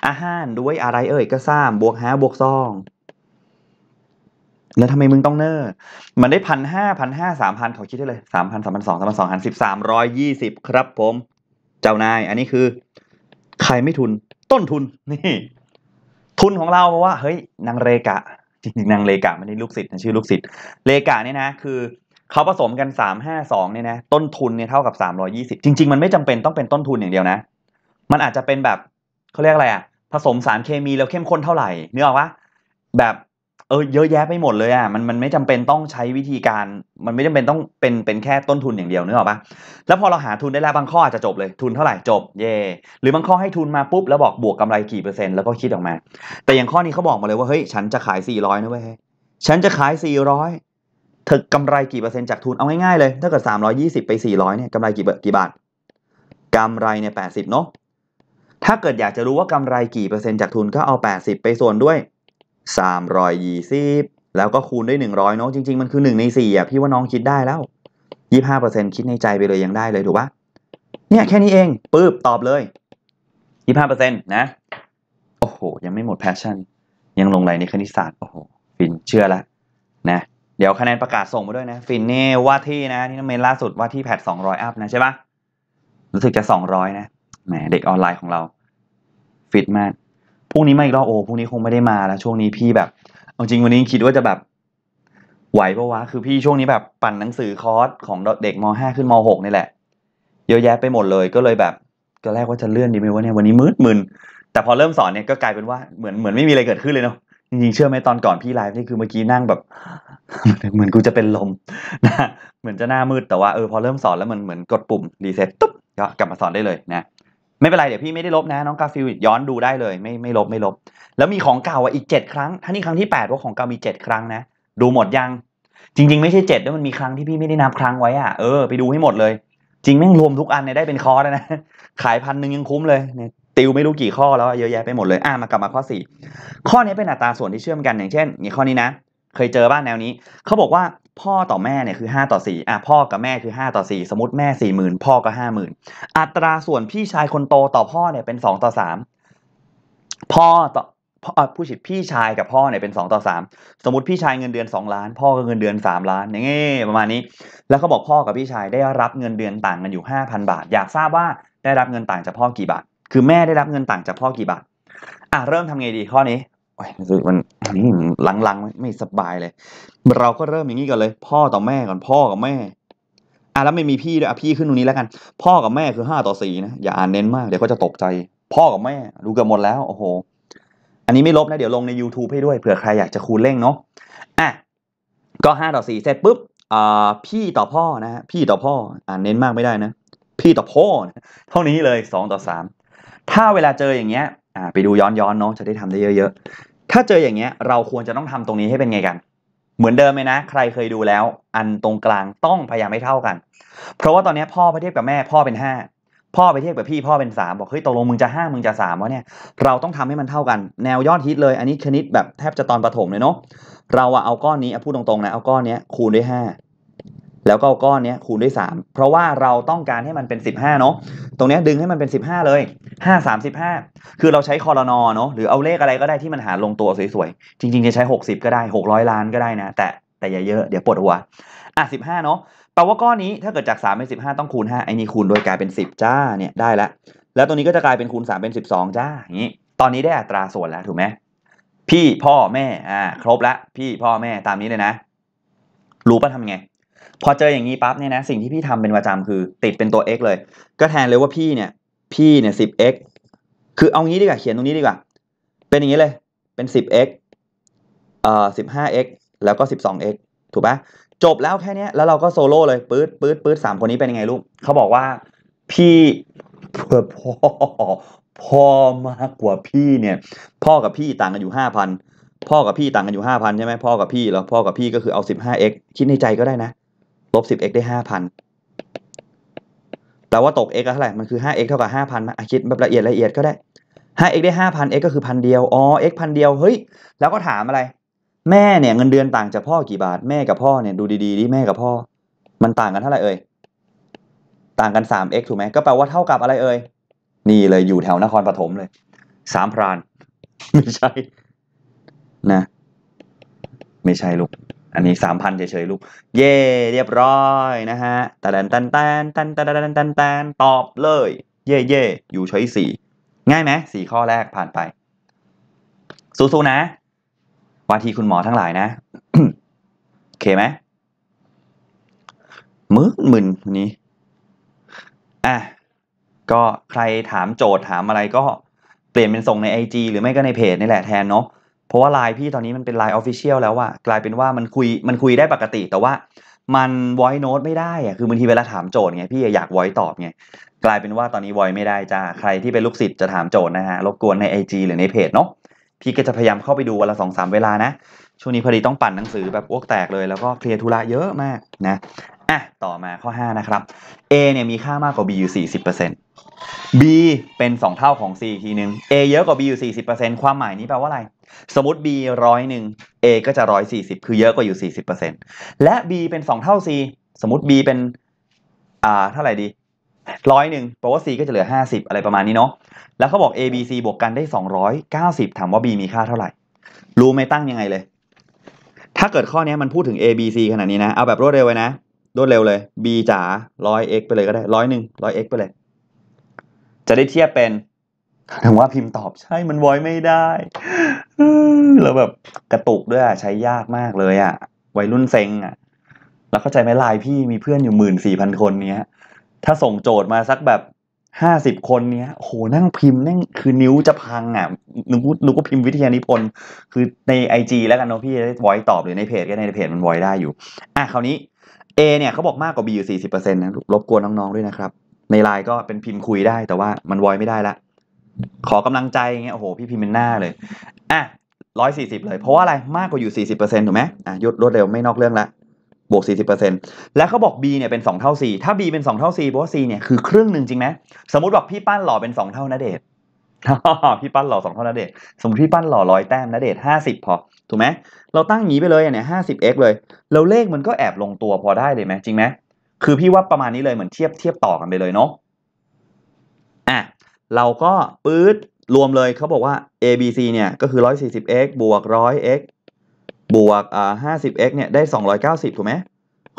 อาหารด้วยอะไรเอ่ยก็สามบวกห้าบวกสอง แล้วทำไมมึงต้องเนอร์มันได้พันห้าพันห้าสามพันขอคิดได้เลยสามพันสามพันสองสามพันสองหันสิบสามร้อยยี่สิบครับผม เจ้านายอันนี้คือ ใครไม่ทุน ต้นทุน นี่ทุนของเราราะว่าเฮ้ยนางเรกะจริงๆนางเลกะไม่ได้ลูกศิษย์นชื่อลูกศิษย์เลกะเนี่ยนะ คือ เขาผสมกัน 352เนี่ยนะ ต้นทุนเนี่ยเท่ากับ 320 จริงๆ มันไม่จำเป็นต้องเป็นต้นทุนอย่างเดียวนะ มันอาจจะเป็นแบบเขาเรียกอะไรอะผสมสารเคมีแล้วเข้มข้นเท่าไหร่เนื้อออกปะแบบเออเยอะแยะไปหมดเลยอ่ะมันมันไม่จำเป็นต้องใช้วิธีการ มันไม่จำเป็นต้องเป็นเป็นแค่ต้นทุนอย่างเดียวนึกออกปะแล้วพอเราหาทุนได้แล้วบางข้ออาจจะจบเลย ทุนเท่าไหร่จบเย่หรือบางข้อให้ทุนมาปุ๊บแล้วบอกบวกกาไรกี่เปอร์เซ็นต์แล้วก็คิดออกมา แต่อย่างข้อนี้เขาบอกมาเลยว่าเฮ้ยฉันจะขาย 400นะเว้ยฉันจะขาย 400เธอกำไรกี่เปอร์เซ็นต์จากทุนเอาง่ายๆเลย ถ้าเกิด320ไป400เนี่ยกำไรกี่กี่บาทกำไรเนี่ย80เนาะถ้าเกิดอยากจะรู้ว่ากำไรกี่เปอร์เซ็นต์จากทุนก็เอา80 ไปส่วนด้วย320 แล้วก็คูณด้วย100 เนาะจริงๆ มันคือ 1 ใน 4 อ่ะ พี่ว่าน้องคิดได้แล้ว 25%คิดในใจไปเลยยังได้เลยถูกปะเนี่ยแค่นี้เองปึ๊บตอบเลย 25%นะ โอ้โห ยังไม่หมดแพชชั่น ยังลงไหลในคณิตศาสตร์ โอ้โห ฟินเชื่อละนะเดี๋ยวคะแนนประกาศส่งมาด้วยนะ ฟินนี่ว่าที่นะนี่น้ำเมนล่าสุดว่าที่แพท200อัพนะใช่ปะรู้สึกจะ200นะแหมเด็กออนไลน์ของเราฟิตมากพรุ่งนี้มาอีกรอบโอ้พรุ่งนี้คงไม่ได้มาแล้วช่วงนี้พี่แบบ เอาจริงวันนี้คิดว่าจะแบบ ไหวปะวะ คือพี่ช่วงนี้แบบ ปั่นหนังสือคอร์สของเด็กม .5 ขึ้นม .6 นี่แหละ เยอะแยะไปหมดเลยก็เลยแบบ ก็แรกว่าจะเลื่อนดีไหมวะเนี่ยวันนี้มืดมึน แต่พอเริ่มสอนเนี่ยก็กลายเป็นว่าเหมือนเหมือนไม่มีอะไรเกิดขึ้นเลยเนาะจริงๆเชื่อไหมตอนก่อนพี่ไลฟ์นี่คือเมื่อกี้นั่งแบบ เหมือนกูจะเป็นลมนะเหมือนจะหน้ามืดแต่ว่าเออพอเริ่มสอนแล้วมันเหมือนกดปุ่มรีเซ็ตตุ๊บก็กลับมาสอนได้เลยนะไม่เป็นไรเดี๋ยวพี่ไม่ได้ลบนะน้องกาฟิลย้อนดูได้เลยไม่ไม่ลบไม่ลบ แล้วมีของเก่าอ่ะอีกเจ็ดครั้งท่านี่ครั้งที่แปดว่าของเก่ามีเจ็ดครั้งนะดูหมดยังจริง ๆ ไม่ใช่เจ็ดแล้วมันมีครั้งที่พี่ไม่ได้นับครั้งไว้อ่ะเออไปดูให้หมดเลย จริงแม่งรวมทุกอันเนี่ยได้เป็นคอร์สนะขายพันหนึ่งยังคุ้มเลยเนี่ยติวไม่รู้กี่ข้อแล้วเยอะแยะไปหมดเลยอ่ะมากลับมาข้อสี่ข้อนี้เป็นอัตราส่วนที่เชื่อมกันอย่างเช่นอย่างข้อนี้นะเคยเจอบ้านแนวนี้เขาบอกว่าพ่อต่อแม่เนี่ยคือ5ต่อ4อ่ะพ่อกับแม่คือ 5 ต่อ 4 สมมติแม่4 0,000พ่อก็50,000อัตราส่วนพี่ชายคนโตต่อพ่อเนี่ยเป็น2ต่อ3พ่อต่อผู้ชิดพี่ชายกับพ่อเนี่ยเป็น2ต่อ3สมมติพี่ชายเงินเดือน2ล้าน พ่อก็เงินเดือน3ล้าน อย่างเงี้ประมาณนี้ แล้วเขาบอกพ่อกับพี่ชายได้รับเงินเดือนต่างกันอยู่5,000 บาท อยากทราบว่า ได้รับเงินต่างจากพ่อกี่บาทคือแม่ได้รับเงินต่างจากพ่อกี่บาทอ่ะเริ่มทำไงดีข้อนี้มันลังๆไม่สบายเลย เราก็เริ่มอย่างนี้ก่อนเลย พ่อต่อแม่ก่อนพ่อกับแม่ อ่ะแล้วไม่มีพี่ด้วยอ่ะพี่ขึ้นตรงนี้แล้วกัน พ่อกับแม่คือห้าต่อสี่นะอย่าอ่านเน้นมากเดี๋ยวก็จะตกใจ พ่อกับแม่ดูกันหมดแล้ว โอ้โห อันนี้ไม่ลบนะ เดี๋ยวลงใน YouTube ให้ด้วยเผื่อใครอยากจะคูณเร่งเนาะอ่ะก็ห้าต่อสี่เสร็จปุ๊บอ่าพี่ต่อพ่อนะฮะพี่ต่อพ่ออ่านเน้นมากไม่ได้นะพี่ต่อพ่อเท่านี้เลยสองต่อสามถ้าเวลาเจออย่างเงี้ย อ่า ไปดูย้อนๆเนาะจะได้ทำได้เยอะถ้าเจออย่างเงี้ยเราควรจะต้องทำตรงนี้ให้เป็นไงกัน เหมือนเดิมไหมนะ ใครเคยดูแล้ว อันตรงกลางต้องพยายามให้เท่ากัน เพราะว่าตอนนี้พ่อไปเทียบกับแม่พ่อเป็น5พ่อไปเทียบกับพี่พ่อเป็น3บอกเฮ้ยตกลงมึงจะ5มึงจะ3วะเนี่ยเราต้องทำให้มันเท่ากัน แนวยอดฮิตเลย อันนี้คณิตแบบแทบจะตอนประถมเลยเนาะเราอะเอาก้อนนี้อพูดตรงๆนะเอาก้อนนี้คูณด้วย5แล้วก็ก้อนนี้คูณด้วย3เพราะว่าเราต้องการให้มันเป็น 15เนาะ ตรงนี้ดึงให้มันเป็น 15 เลย 5 35คือเราใช้คอรนอเนาะ หรือเอาเลขอะไรก็ได้ที่มันหาลงตัวสวย ๆ จริง ๆ จะใช้60ก็ได้600 ล้านก็ได้นะ แต่แต่อย่าเยอะ เดี๋ยวปวดหัว อ่ะ15เนาะ แปลว่าก้อนนี้ถ้าเกิดจาก 3 เป็น 15 ต้องคูณ 5 ไอ้นี่คูณโดยกลายเป็น 10 จ้า เนี่ยได้ละ แล้วตัวนี้ก็จะกลายเป็นคูณ3เป็น12จ้า อย่างนี้ ตอนนี้ได้อัตราส่วนแล้วถูกไหมพี่พ่อแม่ อ่าครบละ พี่พ่อแม่ตามนี้เลยนะรู้ปะทำไงพอเจออย่างนี้ปั๊บเนี่ยนะสิ่งที่พี่ทำเป็นประจำคือ ติดเป็นตัว x เลย ก็แทนเลยว่าพี่เนี่ยพี่ เนี่ยสิบ x คือเอางี้ดีกว่าเขียนตรงนี้ดีกว่าเป็นอย่างนี้เลย เป็นสิบ x เอ่อสิบห้า x แล้วก็สิบสอง x ถูกปะจบแล้วแค่นี้แล้วเราก็โซโล่เลยปื๊ดปื๊ดปื๊ดสามคนนี้เป็นยังไงลูกเขาบอกว่าพี่พ่อพ่อมากกว่าพี่เนี่ย พ่อกับพี่ต่างกันอยู่ห้าพันพ่อกับพี่ต่างกันอยู่ห้าพันใช่ไหมพ่อกับพี่แล้วพ่อกับพี่ก็คือเอาสิบห้า x คิดในใจก็ได้นะลบ 10x ได้5,000แปลว่าตก x เท่าไหร่ มันคือ 5x เท่ากับ5,000มาคิดแบบละเอียดละเอียดก็ได้ 5x ได้5,000 x ก็คือพันเดียว อ๋อ x พันเดียว เฮ้ย แล้วก็ถามอะไร แม่เนี่ย เงินเดือนต่างจากพ่อกี่บาท แม่กับพ่อเนี่ยดูดีๆดิ แม่กับพ่อ มันต่างกันเท่าไหร่เอ่ย ต่างกัน 3x ถูกไหม ก็แปลว่าเท่ากับอะไรเอ่ย นี่เลยอยู่แถวนครปฐมเลย สามพราน ไม่ใช่ นะ ไม่ใช่ลูกอันนี้สามพันเฉยๆลูก เย่เรียบร้อยนะฮะตัน ตันตันตันตันตันตันตันตอบเลย เย่เย่อยู่ช้อยสี่ ง่ายไหมสี่ข้อแรกผ่านไป สู้ๆนะวาทีคุณหมอทั้งหลายนะ โอเคไหมมึนมึนนี้อ่ะ ก็ใครถามโจทย์ถามอะไรก็เปลี่ยนเป็นส่งในไจีหรือไม่ก็ในเพจนี่แหละแทนเนาะเพราะว่าไลน์พี่ตอนนี้มันเป็นไลน์ออฟฟิเชียลแล้วอะกลายเป็นว่ามันคุยมันคุยได้ปกติแต่ว่ามันวอยโน้ตไม่ได้อะคือบางทีเวลาถามโจทย์ไงพี่อยากวอยตอบไงกลายเป็นว่าตอนนี้วอยไม่ได้จ้าใครที่เป็นลูกศิษย์จะถามโจทย์นะฮะรบกวนใน IG หรือในเพจเนาะพี่ก็จะพยายามเข้าไปดูวันละสองสามเวลานะ ช่วงนี้พอดีต้องปั่นหนังสือแบบอ้วกแตกเลยแล้วก็เคลียร์ธุระเยอะมากนะอ่ะต่อมาข้อ5นะครับ A เนี่ยมีค่ามากกว่า B อยู่40%น b เป็น 2 เท่าของ c อีกทีนึง a เยอะกว่า b อยู่ 40%ความหมายนี้แปลว่าอะไร สมมติ b ร้อยหนึ่ง a ก็จะร้อยสี่สิบคือเยอะกว่าอยู่ 40%และ b เป็น 2 เท่า c สมมติ b เป็น อ่าเท่าไหร่ดีร้อยหนึ่งแปลว่า c ก็จะเหลือ 50 อะไรประมาณนี้เนาะ แล้วเขาบอก a b c บวกกันได้ 290 ถามว่า b มีค่าเท่าไหร่ รู้ไม่ตั้งยังไงเลย ถ้าเกิดข้อนี้มันพูดถึง a b c ขนาดนี้นะ เอาแบบรวดเร็วเลยนะรวดเร็วเลย b จ๋า1อ0 x ไปเลยก็ได้ร้อยหนึ่งร้อย x ไปเลยจะได้เทียบเป็นถึงว่าพิมพ์ตอบใช่มันไว้ไม่ได้แล้วแบบกระตุกด้วยอะใช้ยากมากเลยอ่ะวัยรุ่นเซ็งอ่ะแล้วเข้าใจไหมไลน์พี่มีเพื่อนอยู่หมื่นสี่พันคนเนี้ย ถ้าส่งโจทย์มาสักแบบห้าสิบคนเนี้ยโห นั่งพิมพ์นั่งคือนิ้วจะพังอ่ะนึกนึกว่าพิมพ์วิทยานิพนธ์คือในไอจีแล้วกันเนาะพี่ได้ไว้ตอบหรือในเพจก็ในเพจมันไว้ได้อยู่อ่ะคราวนี้ A เนี่ยเขาบอกมากกว่า B อยู่สสี่ิเเปอร์ต์นะรบกวนน้องๆด้วยนะครับในไลน์ก็เป็นพิมพ์คุยได้ แต่ว่ามันวอยไม่ได้ละขอกำลังใจเงี้ยโอ้โหพี่พิมพ์เป็นหน้าเลยอ่ะร้อยสี่สิบเลย เพราะว่าอะไรมากกว่าอยู่สี่สิบเปอร์เซ็นต์ถูกไหมอ่ะยุดรวดเร็วไม่นอกเรื่องละบวกสสี่ิบเเปอร์ซ็นต์แล้วเขาบอก B เนี่ยเป็นสองเท่า่ถ้า B เป็นสองเท่า C ีบรกะว่า C เนี่ยคือครึ่งหนึ่งจริงไหมสมมติบ่าพี่ปั้นหล่อเป็นสองเท่านะเดชพี่ปั้นหล่อสองเท่านะเดชสมมติพี่ปั้นหล่อร้อยแต้มนะเดชห้าสิบพอ ถูกไหมเราตั้งอย่างนี้ไปเลยเนี่ยห้าสิบเลยแล้วเลขมันก็แอบลงตัวพอได้เลยไหมจริงไหมคือพี่ว่าประมาณนี้เลยเหมือนเทียบเทียบต่อกันไปเลยเนาะ อ่ะ เราก็ปื๊ดรวมเลยเขาบอกว่า a b c เนี่ยก็คือ 140x บวก 100x บวกอ่า 50x เนี่ยได้290ถูกไหม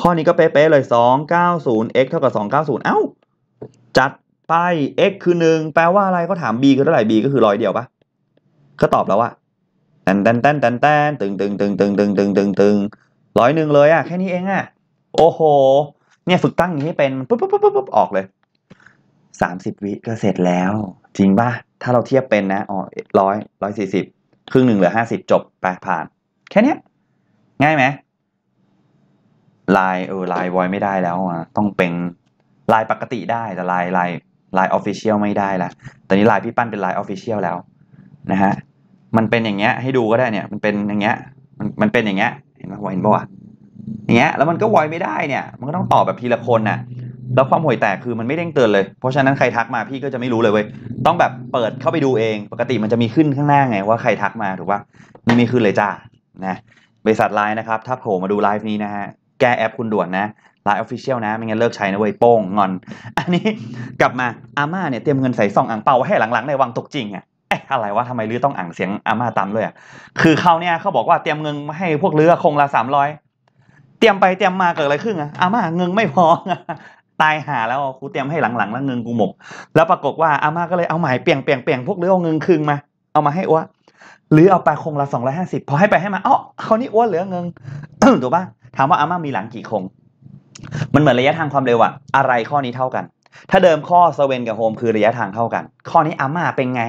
ข้อนี้ก็เป๊ะๆเลย 290x เท่ากับ 290เอ้าจัดไป x คือ 1 แปลว่าอะไรก็ถาม b คือเท่าไหร่ b ก็คือร้อยเดียวปะก็ตอบแล้ว่ะตันตันตันตันตันตึงตึงตึงตึงตึงตึงตึงตึงร้อยหนึ่งเลยอะแค่นี้เองอะโอ้โหเนี่ยฝึกตั้งอย่างนี้เป็นปุ๊บปุ๊บปุ๊บปุ๊บออกเลยสามสิบวิก็เสร็จแล้ว จริงป่ะถ้าเราเทียบเป็นนะอ๋อร้อยร้อยสี่สิบครึ่งหนึ่งเหลือห้าสิบจบไปผ่าน แค่นี้ง่ายไหมลายเออลายวอยไม่ได้แล้วอ่ะต้องเป็นลายปกติได้ แต่ลายลายลายออฟฟิเชียลไม่ได้ละตอนนี้ลายพี่ปั้นเป็นลายออฟฟิเชียลแล้วนะฮะมันเป็นอย่างเงี้ย ให้ดูก็ได้เนี่ย มันเป็นอย่างเงี้ย มันมันเป็นอย่างเงี้ยเห็นไหมเห็นป่ะอย่างเงี้ยแล้วมันก็วอยไม่ได้เนี่ย มันก็ต้องตอบแบบทีละคนน่ะแล้วความห่วยแตกคือมันไม่เด้งเตือนเลย เพราะฉะนั้นใครทักมาพี่ก็จะไม่รู้เลยเว้ยต้องแบบเปิดเข้าไปดูเองปกติมันจะมีขึ้นข้างหน้าไงว่าใครทักมาถูกปะนี่ไม่ขึ้นเลยจ้านะบริษัทไลน์นะครับถ้าโผล่มาดูไลฟ์นี้นะฮะ แก้แอปคุณด่วนนะไลน์ออฟฟิเชียลนะ ไม่งั้นเลิกใช้นะเว้ยโป้งงอนอันนี้กลับมาอาม่าเนี่ยเตรียมเงินใส่ซองอ่างเปาไว้ให้หลังๆ ในวังตกจริงอะอะไรวะทำไมลือต้องอ่างเสียงอาม่าตามเลยอะคือเขาเนี่ยเขาบอกว่าเตรียมเงินมาให้พวกเรือคงละสามร้อยเตรียมไปเตรียมมาเกิดอะไรขึ้นอ่ะ อาม่าเงินไม่พอตายหาแล้วครูเตรียมให้หลังๆแล้วเงินกูหมดแล้วปรากฏว่าอาม่าก็เลยเอาหมายเปลี่ยงเปลี่ยงเปลี่ยงพวกเรื่องเงินคืนมาเอามาให้อ้วหรือเอาไปคงละสองร้อยห้าสิบพอให้ไปให้มาเอ้าเขานี่อ้วนเหลือเงินถูกปะถามว่าอาม่ามีหลังกี่คง มันเหมือนระยะทางความเร็วอะอะไรข้อนี้เท่ากัน ถ้าเดิมข้อสเวนกับโฮมคือระยะทางเท่ากัน ข้อนี้อาม่าเป็นไง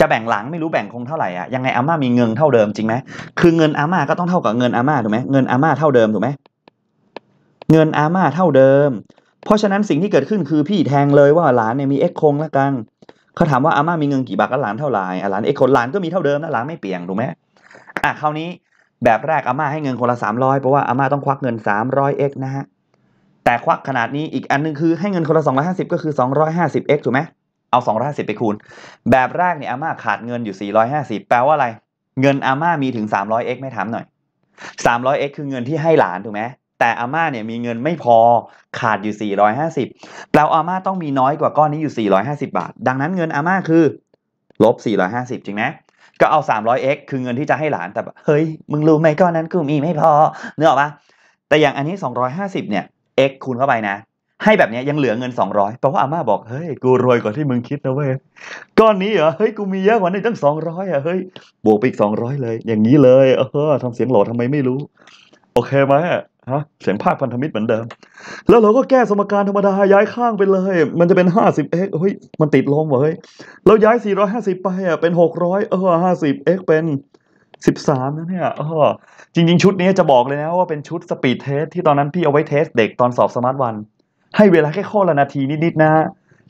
จะแบ่งหลังไม่รู้แบ่งคงเท่าไหร่อะยังไงอาม่ามีเงินเท่าเดิมจริงไหมคือเงินอาม่าก็ต้องเท่ากับเงินอาม่าถูกไหมเงินอาม่าเท่าเดิมถูกไหมเงินอาม่าเท่าเดิม เพราะฉะนั้นสิ่งที่เกิดขึ้นคือพี่แทงเลยว่าหลานเนี่ยมีเอ็กคงละกันเขาถามว่าอาม่ามีเงินกี่บาทกับหลานเท่าไหร่หลานเอ็กคงหลานก็มีเท่าเดิมนะหลานไม่เปลี่ยนถูกไหมอ่ะคราวนี้แบบแรกอาม่าให้เงินคนละสามร้อยเพราะว่าอาม่าต้องควักเงินสามร้อยเอ็กนะฮะ แต่ควักขนาดนี้อีกอันนึงคือ ให้เงินคนละสองร้อยห้าสิบก็คือสองร้อยห้าสิบเอ็กถูกไหมเอาสองร้อยห้าสิบไปคูณ แบบแรกเนี่ยอาม่าขาดเงินอยู่สี่ร้อยห้าสิบแปลว่าอะไร เงินอาม่ามีถึงสามร้อยเอ็กไม่ถามหน่อยสามร้อยเอ็กคือเงินที่ให้หลานถูกไหมแต่อาม่าเนี่ยมีเงินไม่พอขาดอยู่450แปลว่าอาม่าต้องมีน้อยกว่าก้อนนี้อยู่450บาท ดังนั้นเงินอาม่าคือลบ450จริงไหมก็เอา 300x คือเงินที่จะให้หลานแต่เฮ้ยมึงรู้ไหมก้อนนั้นกูมีไม่พอเนื้อออกปะแต่อย่างอันนี้250เนี่ย x คูณเข้าไปนะ ให้แบบนี้ยังเหลือเงิน 200แปลว่าอาม่าบอกเฮ้ยกูรวยกว่าที่มึงคิดนะเว้ยก้อนนี้เหรอเฮ้ยกูมีเยอะกว่านี้ตั้ง200อ่ะเฮ้ยบวกไปอีก200เลย อย่างนี้เลยเออทำเสียงหล่อทำไมไม่รู้โอเคไหมฮะเสียงภาคพันธมิตรเหมือนเดิม แล้วเราก็แก้สมการธรรมดาย้ายข้างไปเลย มันจะเป็น 50x เฮ้ย มันติดลมเฮ้ยาย้าย้าย 450 ไปอ่ะ เป็น 600เออ 50x เป็น 13นะเนี่ยเออ จริง ๆชุดนี้จะบอกเลยนะ ว่าเป็นชุดสปีดเทส ที่ตอนนั้นพี่เอาไว้เทสเด็กตอนสอบสมาร์ทวัน ให้เวลาแค่ข้อละนาทีนิด ๆ นะ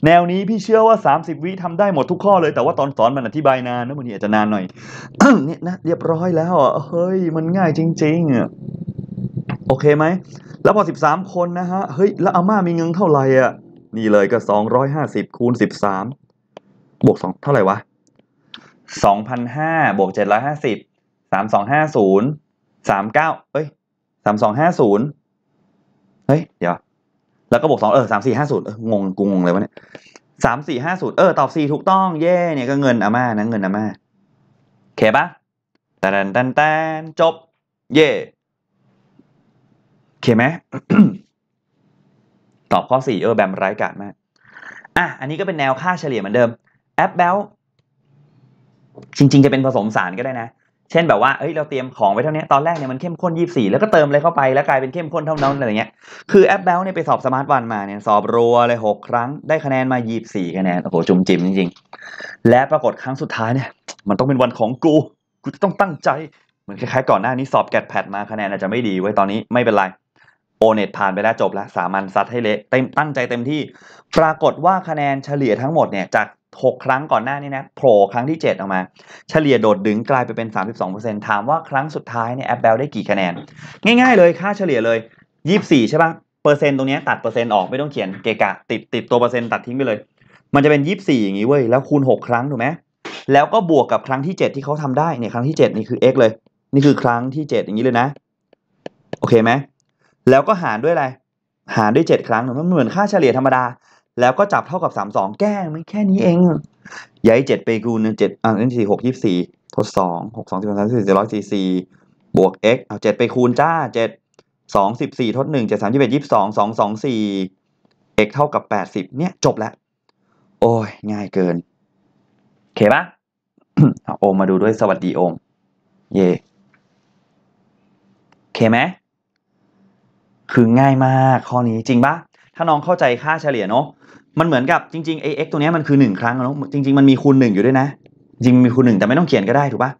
แนวนี้พี่เชื่อว่า 30วิทำได้หมดทุกข้อ เลย แต่ว่าตอนสอนมันอธิบายนานนะบันทีอาจจะนานหน่อย เนี่ยนะเรียบร้อยแล้วอ่ะเฮ้ย มันง่ายจริงๆอ่ะโอเคไหม แล้วพอ 13 คนนะฮะ เฮ้ย แล้วอาม่ามีเงินเท่าไหร่อ่ะ นี่เลยก็ 250คูณ13บวก2 เท่าไหร่วะ 2,500บวก750 3250 39เอ้ย3250เฮ้ย เดี๋ยว แล้วก็บวก2 เออ 3450 เอองงกูงงเลยวะเนี่ย3450เออตอบ4ถูกต้อง เย่เนี่ยก็เงินอาม่านะเงินอาม่า โอเคปะตันตันตันจบ เย่เคไหมตอบข้อ4เออแบมไร้กาดมากอ่ะอันนี้ก็เป็นแนวค่าเฉลี่ยเหมือนเดิมแอปแบลจริงๆ จะเป็นผสมสารก็ได้นะ เช่น แบบว่าเอ้ยเราเตรียมของไว้เท่านี้ตอนแรกเนี่ยมันเข้มข้น24แล้วก็เติมอะไรเข้าไปแล้วกลายเป็นเข้มข้นเท่านั้นอะไรเงี้ย คือแอปแบลเนี่ยไปสอบสมาร์ทวันมาเนี่ยสอบรัวเลยหกครั้งได้คะแนนมา24คะแนน โอ้โหจุ่มจิ๋มจริงๆและปรากฏครั้งสุดท้ายเนี่ย มันต้องเป็นวันของกูกูจะต้องตั้งใจเหมือนคล้ายๆก่อนหน้านี้สอบแกดแพดมาคะแนนอาจจะไม่ดีไว้ตอนนี้ไม่เป็นไรโอเน็ตผ่านไปแล้วจบแล้ว สามัญซัดให้เละเต็มตั้งใจเต็มที่ ปรากฏว่าคะแนนเฉลี่ยทั้งหมดเนี่ยจาก 6 ครั้งก่อนหน้านี้นะโผล่ครั้งที่ 7 ออกมา เฉลี่ยโดดดึงกลายไปเป็น 32%ถามว่าครั้งสุดท้ายเนี่ยแอปแบลได้กี่คะแนน ง่ายๆเลยค่าเฉลี่ยเลย 24ใช่ปะ่ะเปอร์เซ็นต์ตรงนี้ตัดเปอร์เซ็นต์ออก ไม่ต้องเขียนเกะกะ ติดติดตัวเปอร์เซ็นต์ตัดทิ้งไปเลย มันจะเป็น 24 อย่างนี้เว้ยแล้วคูณ6ครั้งถูกไหมแล้วก็บวกกับครั้งที่7ที่เขาทำได้เนี่ยครั้งที่7นี่คือ x เลย นี่คือครั้งที่7อย่างนี้เลยนะ โอเคไหมแล้วก็หารด้วยอะไร หารด้วย7ครั้งมันเหมือนค่าเฉลี่ยธรรมดา แล้วก็จับเท่ากับ 3 2 แก้ไม่แค่นี้เอง ย้าย 7 ไปคูณ1 7อ่านั่นสี่หกยี่สี่ทดสองหกสองสิบสามสี่ร้อยสี่สี่บวก x เอาเจ็ดไปคูณจ้าเจ็ดสสองิบสี่ทดหนึ่่่งเจ็ดสสสามยยีีิบองสองสองสี่เท่ากับแปดสิบเนี่ย จบแล้ว โอ้ย ง่ายเกินเโอเคปะโอมมาดูด้วยสวัสดีโอมเย่โอเคไหมคือง่ายมาก ข้อนี้จริงปะถ้าน้องเข้าใจค่าเฉลี่ยเนาะมันเหมือนกับจริงๆ ax ตัวนี้มันคือ 1 ครั้งเนาะจริง ๆมันมีคูณ 1 อยู่ด้วยนะ จริงมีคูณ 1 แต่ไม่ต้องเขียนก็ได้ถูกปะ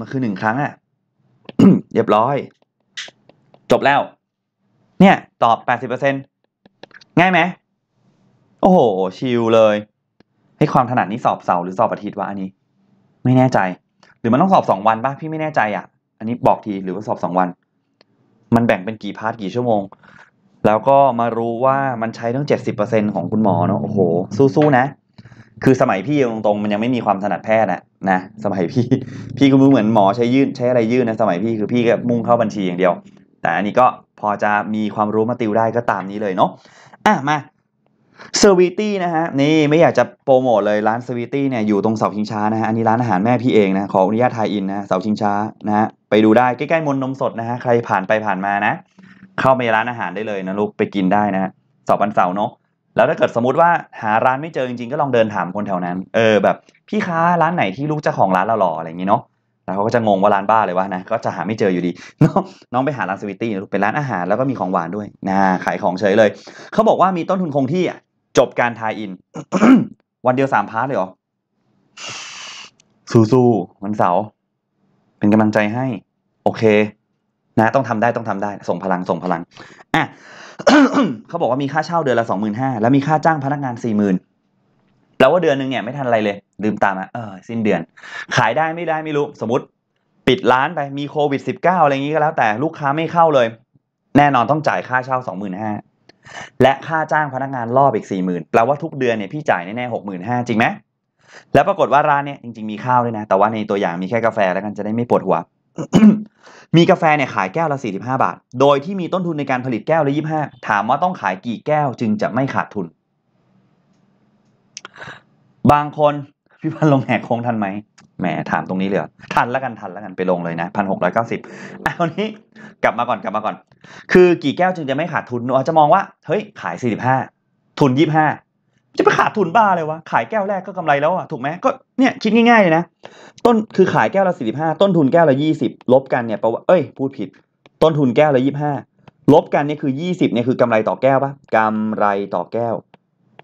มันคือ 1 ครั้งอะเรียบร้อย จบแล้ว เนี่ย ตอบ 80%ง่ายไหม โอ้โห ชิลเลย ให้ความถนัดนี้สอบเสาร์หรือสอบอาทิตย์วะอันนี้ ไม่แน่ใจ หรือมันต้องสอบสองวันปะพี่ไม่แน่ใจอ่ะ อันนี้บอกทีหรือว่าสอบสองวันมันแบ่งเป็นกี่พาร์ทกี่ชั่วโมง แล้วก็มารู้ว่ามันใช้ทั้ง 70%ของคุณหมอเนาะ โอ้โห สู้ๆ นะ คือสมัยพี่ตรงๆ มันยังไม่มีความถนัดแพทย์นะนะ สมัยพี่ พี่ก็รู้เหมือนหมอใช้ยื่นใช้อะไรยื่นนะ สมัยพี่คือพี่ก็มุ่งเข้าบัญชีอย่างเดียว แต่อันนี้ก็พอจะมีความรู้มาติวได้ก็ตามนี้เลยเนาะอ่ะมาเซอร์วิตี้นะฮะ นี่ไม่อยากจะโปรโมทเลยร้านเซอร์วิตี้เนี่ยอยู่ตรงเสาชิงช้านะฮะ อันนี้ร้านอาหารแม่พี่เองนะ ขออนุญาตไทยอินนะเสาชิงช้านะฮะไปดูได้ใกล้ๆมนนมสดนะฮะใครผ่านไปผ่านมานะ เข้าไปร้านอาหารได้เลยนะลูกไปกินได้นะสอบวันเสาร์เนาะแล้วถ้าเกิดสมมติว่าหาร้านไม่เจอจริงๆก็ลองเดินถามคนแถวนั้นเออแบบ พี่ค้าร้านไหนที่ลูกเจ้าของร้านเราหล่ออะไรอย่างนี้เนาะแล้วเขาก็จะงงว่าร้านบ้าเลยวะนะก็จะหาไม่เจออยู่ดีน้องไปหาร้านสวิตตี้เป็นร้านอาหารแล้วก็มีของหวานด้วยนะขายของเฉยเลยเขาบอกว่ามีต้นทุนคงที่จบการทายอิน วันเดียวสามพาร์ทเลยเหรอสู้ๆวันเสาร์เป็นกำลังใจให้โอเค นะ ต้องทำได้ต้องทำได้ ส่งพลังส่งพลังอ่ะเขาบอกว่ามีค่าเช่าเดือน ละสองหมื่นห้าแล้วมีค่าจ้างพนักงานสี่หมื่นแปลว่าเดือนหนึ่งเนี่ยไม่ทันอะไรเลย ลืมตามอ่ะเออสิ้นเดือน ขายได้ไม่ได้ไม่รู้ สมมติปิดร้านไปมีโควิดสิบเก้าอะไรอย่างนี้ก็แล้ว แต่ลูกค้าไม่เข้าเลย แน่นอนต้องจ่ายค่าเช่าสองหมื่นห้าและค่าจ้างพนักงานรอบอีกสี่หมื่นแปลว่าทุกเดือนเนี่ยพี่จ่ายแน่ๆหกหมื่นห้าจริงไหมแล้วปรากฏว่าร้านเนี่ย จริงๆมีข้าวด้วยนะ แต่ว่าในตัวอย่างมีแค่กาแฟแล้วกันจะได้ไม่ปวดหัว มีกาแฟเนี่ยขายแก้วละ 45 บาท โดยที่มีต้นทุนในการผลิตแก้วละ 25ถามว่าต้องขายกี่แก้วจึงจะไม่ขาดทุน บางคน พี่พันลงแหกโค้งทันไหมแหมถามตรงนี้เลยทันแล้วกันทันแล้วกันไปลงเลยนะพันหกร้อยเก้าสิบเอาะนี้กลับมาก่อนกลับมาก่อน คือกี่แก้วจึงจะไม่ขาดทุนเราจะมองว่าเฮ้ยขายสี่สิบห้าทุนยี่ห้าจะไปขาดทุนบ้าเลยวะ ขายแก้วแรกก็กำไรแล้วอ่ะถูกไหม ก็เนี่ยคิดง่ายๆเลยนะ ต้นคือขายแก้วละสี่สิบห้าต้นทุนแก้วละยี่สิบ ลบกันเนี่ยแปลว่า เอ้ยพูดผิด ต้นทุนแก้วละยี่สิบห้า ลบกันเนี่ยคือยี่สิบเนี่ยคือกำไรต่อแก้วปะกำไรต่อแก้ว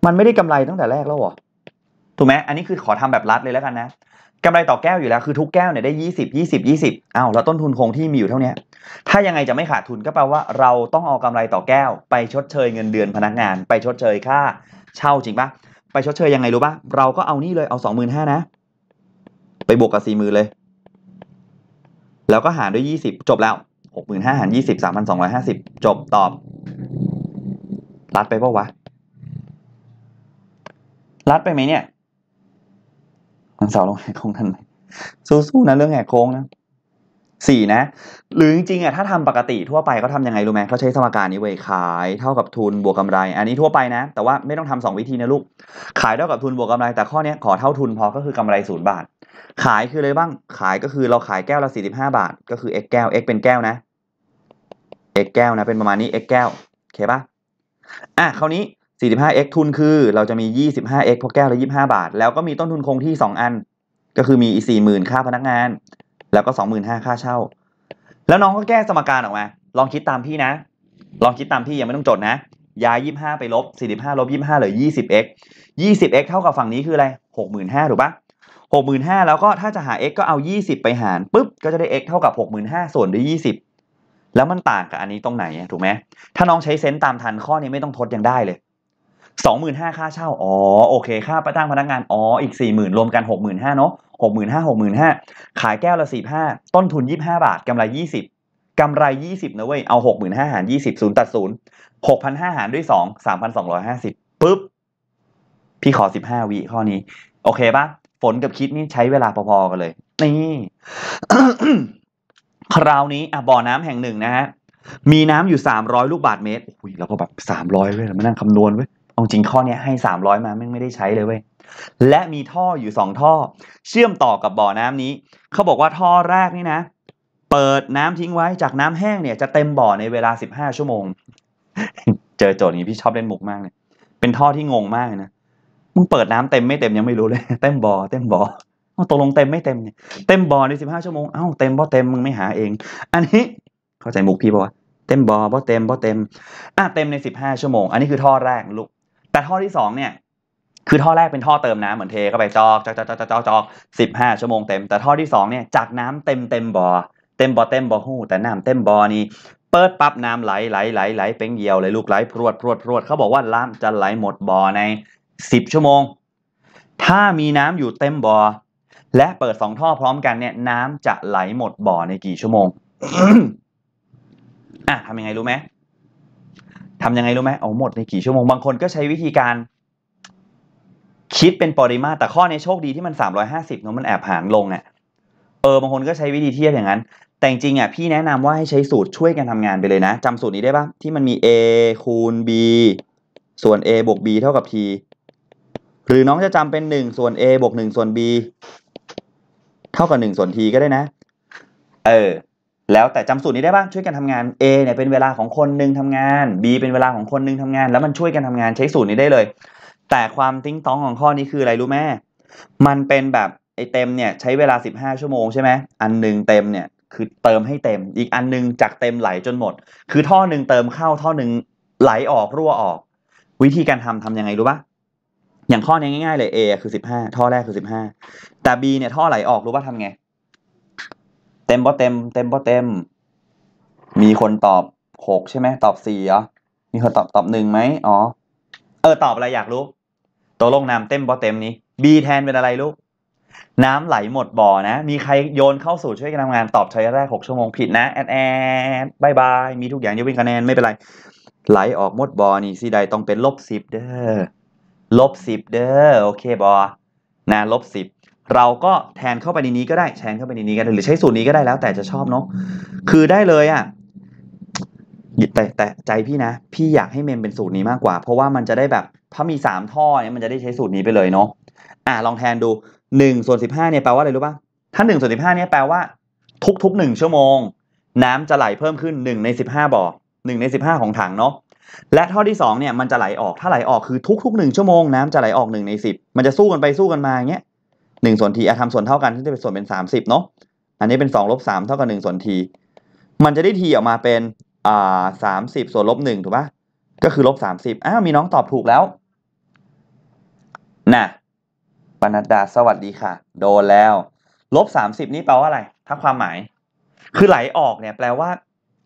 มันไม่ได้กำไรตั้งแต่แรกแล้วหรอถูกไหมอันนี้คือขอทำแบบรัดเลยแล้วกันนะกำไรต่อแก้วอยู่แล้ว คือทุกแก้วเนี่ยได้ยี่สิบยี่สิบยี่สิบอ้าวแล้วต้นทุนคงที่มีอยู่เท่านี้ถ้ายังไงจะไม่ขาดทุนก็แปลว่า เราต้องเอากำไรต่อแก้ว ไปชดเชยเงินเดือนพนักงาน ไปชดเชยค่าเช่าจริงปะไปชดเชยยังไงรู้ปะเราก็เอานี่เลยเอาสองหมื่นห้านะไปบวกกับสี่หมื่นเลย แล้วก็หารด้วยยี่สิบจบแล้วหกหมื่นห้าหารยี่สิบสามพันสองร้อยห้าสิบจบตอบรัดไปปะวะ รัดไปไหมเนี่ยมันเสาลงแหกโค้งทันไหมสู้ๆนะเรื่องแหกโค้งนะสี่นะหรือจริงๆอ่ะถ้าทำปกติทั่วไปเขาทำยังไงรู้ไหมเขาใช้สมการนี้เว้ยขายเท่ากับทุนบวกกาไร อันนี้ทั่วไปนะ แต่ว่าไม่ต้องทำ 2 วิธีนะลูกขายเท่ากับทุนบวกกาไร แต่ข้อนี้ขอเท่าทุนพอก็คือกำไรศูนย์บาทขายคืออะไรบ้างขายก็คือเราขายแก้วละสี่สิบห้าบาทก็คือ x แก้ว x เป็นแก้วนะ x แก้วนะเป็นประมาณนี้ x แก้วโอเคปะอ่ะคราวนี้สสี่ิบห้า x ทุนคือ เราจะมียี่สิบห้า x พอแก้วละยี่สิบห้าบาท แล้วก็มีต้นทุนคงที่สองอัน ก็คือมีีส่หมื่นค่าพนักงานแล้วก็สองหมื่นห้าค่าเช่า แล้วน้องก็แก้สมการออกมา ลองคิดตามพี่นะ ลองคิดตามพี่ยังไม่ต้องจดนะ ย้ายยี่ห้าไปลบสี่สิบห้าลบยี่ห้าเหลือยี่สิบ x ยี่สิบ x เท่ากับฝั่งนี้คืออะไรหกหมื่นห้าถูกปะหกหมื่นห้าแล้วก็ถ้าจะหา x ก็เอายี่สิบไปหารปุ๊บ ก็จะได้ x เท่ากับหกหมื่นห้าส่วนด้วยยี่สิบแล้วมันต่างกับอันนี้ตรงไหน ถูกไหม ถ้าน้องใช้เซนต์ตามทันข้อนี้ไม่ต้องทดยังได้เลยสองหมื่นห้าค่าเช่า อ๋อ โอเค ค่าประจ้างพนักงาน อ๋อ อีกสี่หมื่นรวมกันหกหมื่นห้าเนาะหกหมื่นห้าหกหมื่นห้าขายแก้วละสิบห้าต้นทุนยี่บห้าบาท กำไรยี่สิบกำไรยี่สิบนะเว้ยเอาหกหมื่นห้าหารยี่สิบศูนย์ตัดศูนย์หกพันห้าหารด้วยสองสามพันสองร้อยห้าสิบปุ๊บพี่ขอสิบห้าวิข้อนี้ โอเคปะฝนกับคิดนี่ใช้เวลาพอๆกันเลย นี่ คราวนี้อ่ะบ่อน้ำแห่งหนึ่งนะฮะมีน้ำอยู่สามร้อยลูกบาทเมตรอุ้ยเราก็แบบสามร้อยเลยมานั่งคำนวณเว้ยองจริงข้อนี้ให้300มาแม่งไม่ได้ใช้เลยเว้ยและมีท่ออยู่2ท่อ เชื่อมต่อกับบ่อน้ำนี้เขาบอกว่าท่อแรกนี่นะ เปิดน้ำทิ้งไว้จากน้ำแห้งเนี่ยจะเต็มบ่อในเวลา 15 ชั่วโมง เจอโจทย์นี้พี่ชอบเล่นมุกมากเลยเป็นท่อที่งงมากนะมึงเปิดน้ำเต็มไม่เต็มยังไม่รู้เลย เต็มบ่อเต็มบ่อตกลงเต็มไม่เต็มเนี่ยเต็มบ่อในสิบห้าชั่วโมงเอ้าเต็มบ่เต็มมึงไม่หาเอง อันนี้ เข้าใจมุกพี่บอกว่าเต็มบ่อบ่เต็มบ่เต็มอ่ะเต็มในสิบห้าชั่วโมงอันนี้คือท่อแรกลูกแต่ท่อที่สองเนี่ย คือท่อแรกเป็นท่อเติมน้ำเหมือนเทเข้าไปจอกจอกจอกจอกจอกสิบห้าชั่วโมงเต็มแต่ท่อที่สองเนี่ยจากน้ำเต็มเต็มบ่อเต็มบ่อเต็มบ่อหู้แต่น้ำเต็มบ่อนี่เปิดปั๊บน้ำไหลไหลไหลไหลเป็นเยียวเลย ลูกไหลพรวดพรวดพรวดเขาบอกว่าล้ำจะไหลหมดบ่อในสิบชั่วโมง ถ้ามีน้ำอยู่เต็มบ่อและเปิดสองท่อพร้อมกันเนี่ย น้ำจะไหลหมดบ่อในกี่ชั่วโมงอ่ะทำยังไงรู้ไหมทำยังไงรู้ไหมเอาหมดในกี่ชั่วโมงบางคนก็ใช้วิธีการ คิดเป็นปริมาตรแต่ข้อในโชคดีที่มัน 350เนาะมันแอบหารลงอะ่ะเออ บางคนก็ใช้วิธีเทียบอย่างนั้น แต่จริงอ่ะพี่แนะนำว่าให้ใช้สูตรช่วยกันทำงานไปเลยนะ จำสูตรนี้ได้ปะที่มันมี a คูณ b ส่วน a บวก b เท่ากับ t หรือน้องจะจำเป็น 1 ส่วน a บวก1ส่วน b เท่ากับ1ส่วน t ก็ได้นะ เออแล้วแต่จำสูตรนี้ได้บ้างช่วยกันทำงาน A เนี่ยเป็นเวลาของคนหนึ่งทำงาน B เป็นเวลาของคนหนึ่งทำงานแล้วมันช่วยกันทำงานใช้สูตรนี้ได้เลย แต่ความติ้งต้องของข้อนี้คืออะไรรู้แม่มันเป็นแบบไอเต็มเนี่ยใช้เวลา15ชั่วโมงใช่ไหมอันหนึ่งเต็มเนี่ยคือ เติมให้เต็ม อีกอันนึงจากเต็มไหลจนหมด คือท่อหนึ่งเติมเข้าท่อหนึ่งไหลออกรั่วออก วิธีการทำทํำยังไงรู้ปะอย่างข้อนี้ง่ายๆ เลย A คือ15ท่อแรกคือ15แต่ B เนี่ยท่อไหลออกรู้ปะทำไงเต็มบ่เต็มเต็มบ่เต็ม มีคนตอบหกใช่ไหม ตอบสี่เหรอมีคนตอบตอบหนึ่งไหมอ๋อเออ ตอบอะไรอยากรู้ตัวลงน้ำเต็มบ่เต็มนี้ B แทนเป็นอะไรลูกน้ำไหลหมดบ่อนะ มีใครโยนเข้าสู่ช่วยกันทำงานตอบช้ยแรกหกชั่วโมง ผิดนะแอดแอดบายบาย มีทุกอย่างยกเว้นคะแนนไม่เป็นไรไหลออกหมดบ่อนี่สิใดต้องเป็นลบสิบเด้อลบสิบเด้อโอเคบอนะลบสิบเราก็แทนเข้าไปในนี้ ก็ได้แทนเข้าไปในนี้ก็ได้หรือใช้สูตรนี้ก็ได้แล้วแต่จะชอบเนาะคือได้เลยอะ่ะแต่แต่ใจพี่นะพี่อยากให้เมมเป็นสูตรนี้มากกว่า เพราะว่ามันจะได้แบบ ถ้ามี3ท่อเนี่ยมันจะได้ใช้สูตรนี้ไปเลยเนาะอ่ะลองแทนดู1ส่วน15เนี่ยแปลว่าอะไรรู้ป่ะถ้า1ส่วน15เนี่ยแปลว่า ทุกๆ1ชั่วโมงน้ำจะไหลเพิ่มขึ้น1ใน15บ่อ1ใน15ของถังเนาะและท่อที่2เนี่ย มันจะไหลออกถ้าไหลออกคือทุกๆ1ชั่วโมงน้ำจะไหลออก1ใน10มันจะสู้กันไปสู้กันมาอย่างเงี้ยหนึ่งส่วนทีอะทำส่วนเท่ากันที่จะเป็นส่วนเป็นสามสิบเนาะอันนี้เป็นสองลบสามเท่ากับหนึ่งส่วนที มันจะได้ทีออกมาเป็นอ่าสามสิบส่วนลบหนึ่งถูกปะก็คือลบสามสิบอ้าวมีน้องตอบถูกแล้ว น่ะปนัดดาสวัสดีค่ะ โดนแล้วลบสามสิบนี่แปลว่าอะไร ถ้าความหมาย คือไหลออกเนี่ยแปลว่า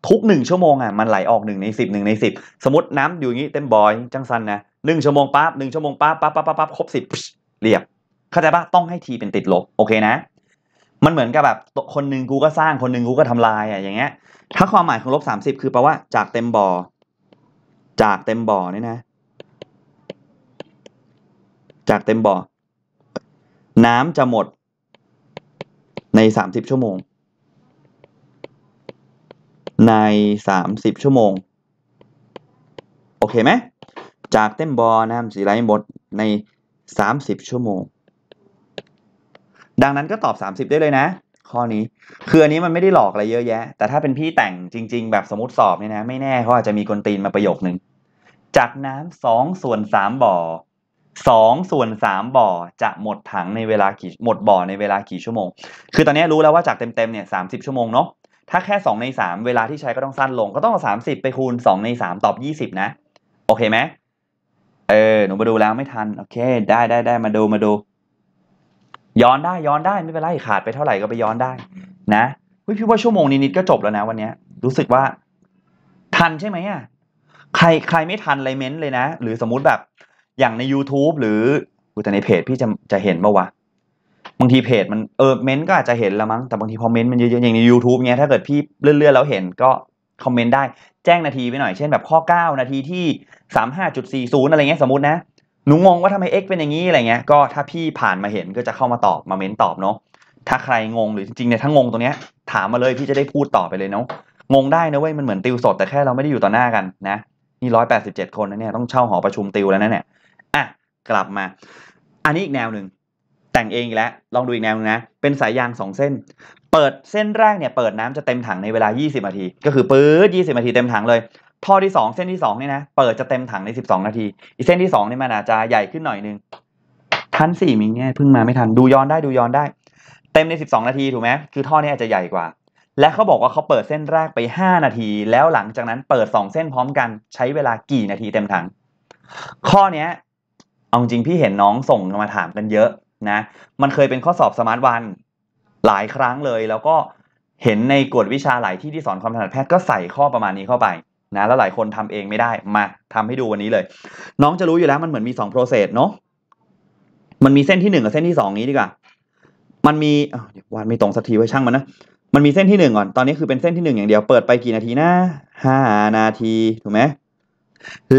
ทุกหนึ่งชั่วโมงอ่ะมันไหลออกหนึ่งในสิบหนึ่งในสิบสมมติน้ำอยู่อย่างนี้เต็มบอยจังสันนะหนึ่งชั่วโมงปั๊บหนึ่งชั่วโมงปั๊บปั๊บปั๊บปั๊บครบสิบเรียบเข้าใจปะต้องให้ทีเป็นติดลบโอเคนะมันเหมือนกับแบบ คนหนึ่งกูก็สร้างคนหนึ่งกูก็ทำลายอ่ะอย่างเงี้ยถ้าความหมายของลบสามสิบคือแปลว่าจากเต็มบ่อ จากเต็มบ่อเนี่ยนะ จากเต็มบ่อน้ำจะหมดในสามสิบชั่วโมง ในสามสิบชั่วโมง โอเคไหมจากเต็มบอน้ำสีไหลหมดในสสามิบชั่วโมงดังนั้นก็ตอบ 30 ได้เลยนะ ข้อนี้ คืออันนี้มันไม่ได้หลอกอะไรเยอะแยะ แต่ถ้าเป็นพี่แต่งจริงๆ แบบสมมติสอบเนี่ยนะ ไม่แน่เขาอาจจะมีกลตีนมาประโยคหนึ่ง จากน้ำสองส่วนสามบ่อสองส่วนสามบ่อจะหมดถังในเวลากี่หมดบ่อในเวลากี่ชั่วโมง คือตอนนี้รู้แล้วว่าจากเต็มๆเนี่ยสาชั่วโมงเนาะถ้าแค่ 2 ใน 3 เวลาที่ใช้ก็ต้องสั้นลงก็ต้องเอา 30 ไปคูณ2ใน3ตอบ20นะโอเคไหมเออหนูมาดูแล้วไม่ทันโอเค ได้ได้ได้มาดูมาดูย้อนได้ย้อนได้ ไม่เป็นไร ขาดไปเท่าไหร่ก็ไปย้อนได้ นะพี่ว่าชั่วโมงนิดๆก็จบแล้วนะวันนี้รู้สึกว่า ทันใช่ไหมอ่ะใครใครไม่ทันไลเม้นเลยนะ หรือสมมุติแบบอย่างใน YouTube หรือแต่ในเพจพี่จะจะเห็นปะวะบางทีเพจมันเออเม้นก็อาจจะเห็นละมั้งแต่บางทีพอเม้นมันเยอะๆอย่างใน y o u t u เนี้ยถ้าเกิดพี่เลื่อนๆแล้วเห็นก็คอมเมนต์ได้แจ้งนาทีไปหน่อยเช่นแบบข้อ9นาทีที่35.40อะไรเงี้ยสมมตินะหนูงงว่าทำไม x เป็นอย่างนี้อะไรเงี้ย ก็ถ้าพี่ผ่านมาเห็นก็จะเข้ามาตอบมาเม้นตอบเนาะ ถ้าใครงงหรือจริงๆเนี่ยถ้างงตรงเนี้ยถามมาเลยพี่จะได้พูดต่อไปเลยเนาะ งงได้นะเว้ยมันเหมือนติวสดแต่แค่เราไม่ได้อยู่ต่อหน้ากันนะ นี่ร้อยแปดสิบเจ็ดคนนะเนี่ยต้องเช่าหอประชุมติวแล้วนะเนี่ยอ่ะกลับมา อันนี้อีกแนวหนึ่งแต่งเองอีกแล้วลองดูอีกแนวนึงนะเป็นสายยางสองเส้น เปิดเส้นแรกเนี่ยเปิดน้ำจะเต็มถังในเวลายี่สิบนาที ก็คือปื๊ดิบนาทีเต็มถังเลยท่อที่สองเส้นที่สองเนี่ยนะเปิดจะเต็มถังในสิบสองนาที อีเส้นที่สองนี่มันอาจจะใหญ่ขึ้นหน่อยนึงทันสี่มีเนี่ยเพิ่งมาไม่ทันดูย้อนได้ดูย้อนได้ เต็มในสิบสองนาทีถูกไหมคือ ท่อนี้อาจจะใหญ่กว่า และเขาบอกว่าเขาเปิดเส้นแรกไปห้านาที แล้วหลังจากนั้นเปิดสองเส้นพร้อมกัน ใช้เวลากี่นาทีเต็มถังข้อเนี้ยเอาจริงพี่เห็นน้องส่งมาถามกันเยอะนะ มันเคยเป็นข้อสอบสมาร์ทวันหลายครั้งเลยแล้วก็เห็นในกฎวิชาหลายที่ที่สอนความถนัดแพทย์ก็ใส่ข้อประมาณนี้เข้าไปนะแล้วหลายคนทำเองไม่ได้มาทำให้ดูวันนี้เลย น้องจะรู้อยู่แล้วมันเหมือนมีสองโปรเซสเนาะมันมีเส้นที่หนึ่งกับเส้นที่สองนี้ดีกว่ามันมีวานไม่ตรงสักทีไว้ช่างมันนะมันมีเส้นที่หนึ่งก่อนตอนนี้คือเป็นเส้นที่หนึ่งอย่างเดียวเปิดไปกี่นาทีนะห้านาทีถูกไหม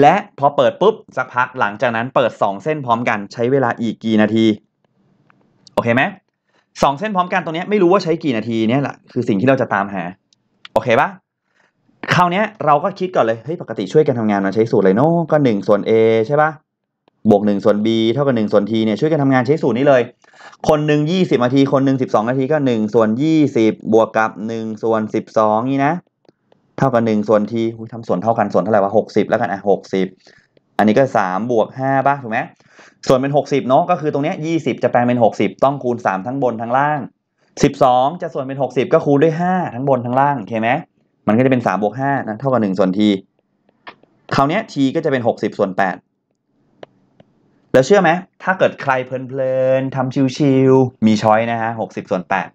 และพอเปิดปุ๊บ สักพักหลังจากนั้นเปิดสองเส้นพร้อมกันใช้เวลาอีกกี่นาที โอเคไหมสองเส้นพร้อมกันตรงนี้ไม่รู้ว่าใช้กี่นาทีเนี่ยแหละ คือสิ่งที่เราจะตามหา โอเคปะคราวนี้เราก็คิดก่อนเลย เฮ้ยปกติช่วยกันทำงานมาใช้สูตรอะไรเนาะก็หนึ่งส่วน A ใช่ปะบวกหนึ่งส่วน B เท่ากับหนึ่งส่วน T เนี่ยช่วยกันทำงานใช้สูตรนี้เลย คนหนึ่งยี่สิบนาทีคนหนึ่งสิบสองนาทีก็หนึ่งส่วนยี่สิบบวกกับหนึ่งส่วนสิบสองนี่นะ เท่ากับหนึ่งส่วน T ทำส่วนเท่ากันส่วนเท่าไหร่วะหกสิบแล้วกันอ่ะหกสิบอันนี้ก็สามบวกห้าป่ะถูกไหมส่วนเป็นหกสิบเนาะก็คือตรงเนี้ยยี่สิบจะแปลงเป็นหกสิบต้องคูณสามทั้งบนทั้งล่างสิบสองจะส่วนเป็นหกสิบก็คูณด้วยห้าทั้งบนทั้งล่างโอเคไหมมันก็จะเป็นสามบวกห้านะเท่ากับหนึ่งส่วนทีคราวนี้ทีก็จะเป็นหกสิบส่วนแปดแล้วเชื่อไหม ถ้าเกิดใครเพลินๆทำชิวๆมีช้อยนะฮะหกสิบส่วนแปด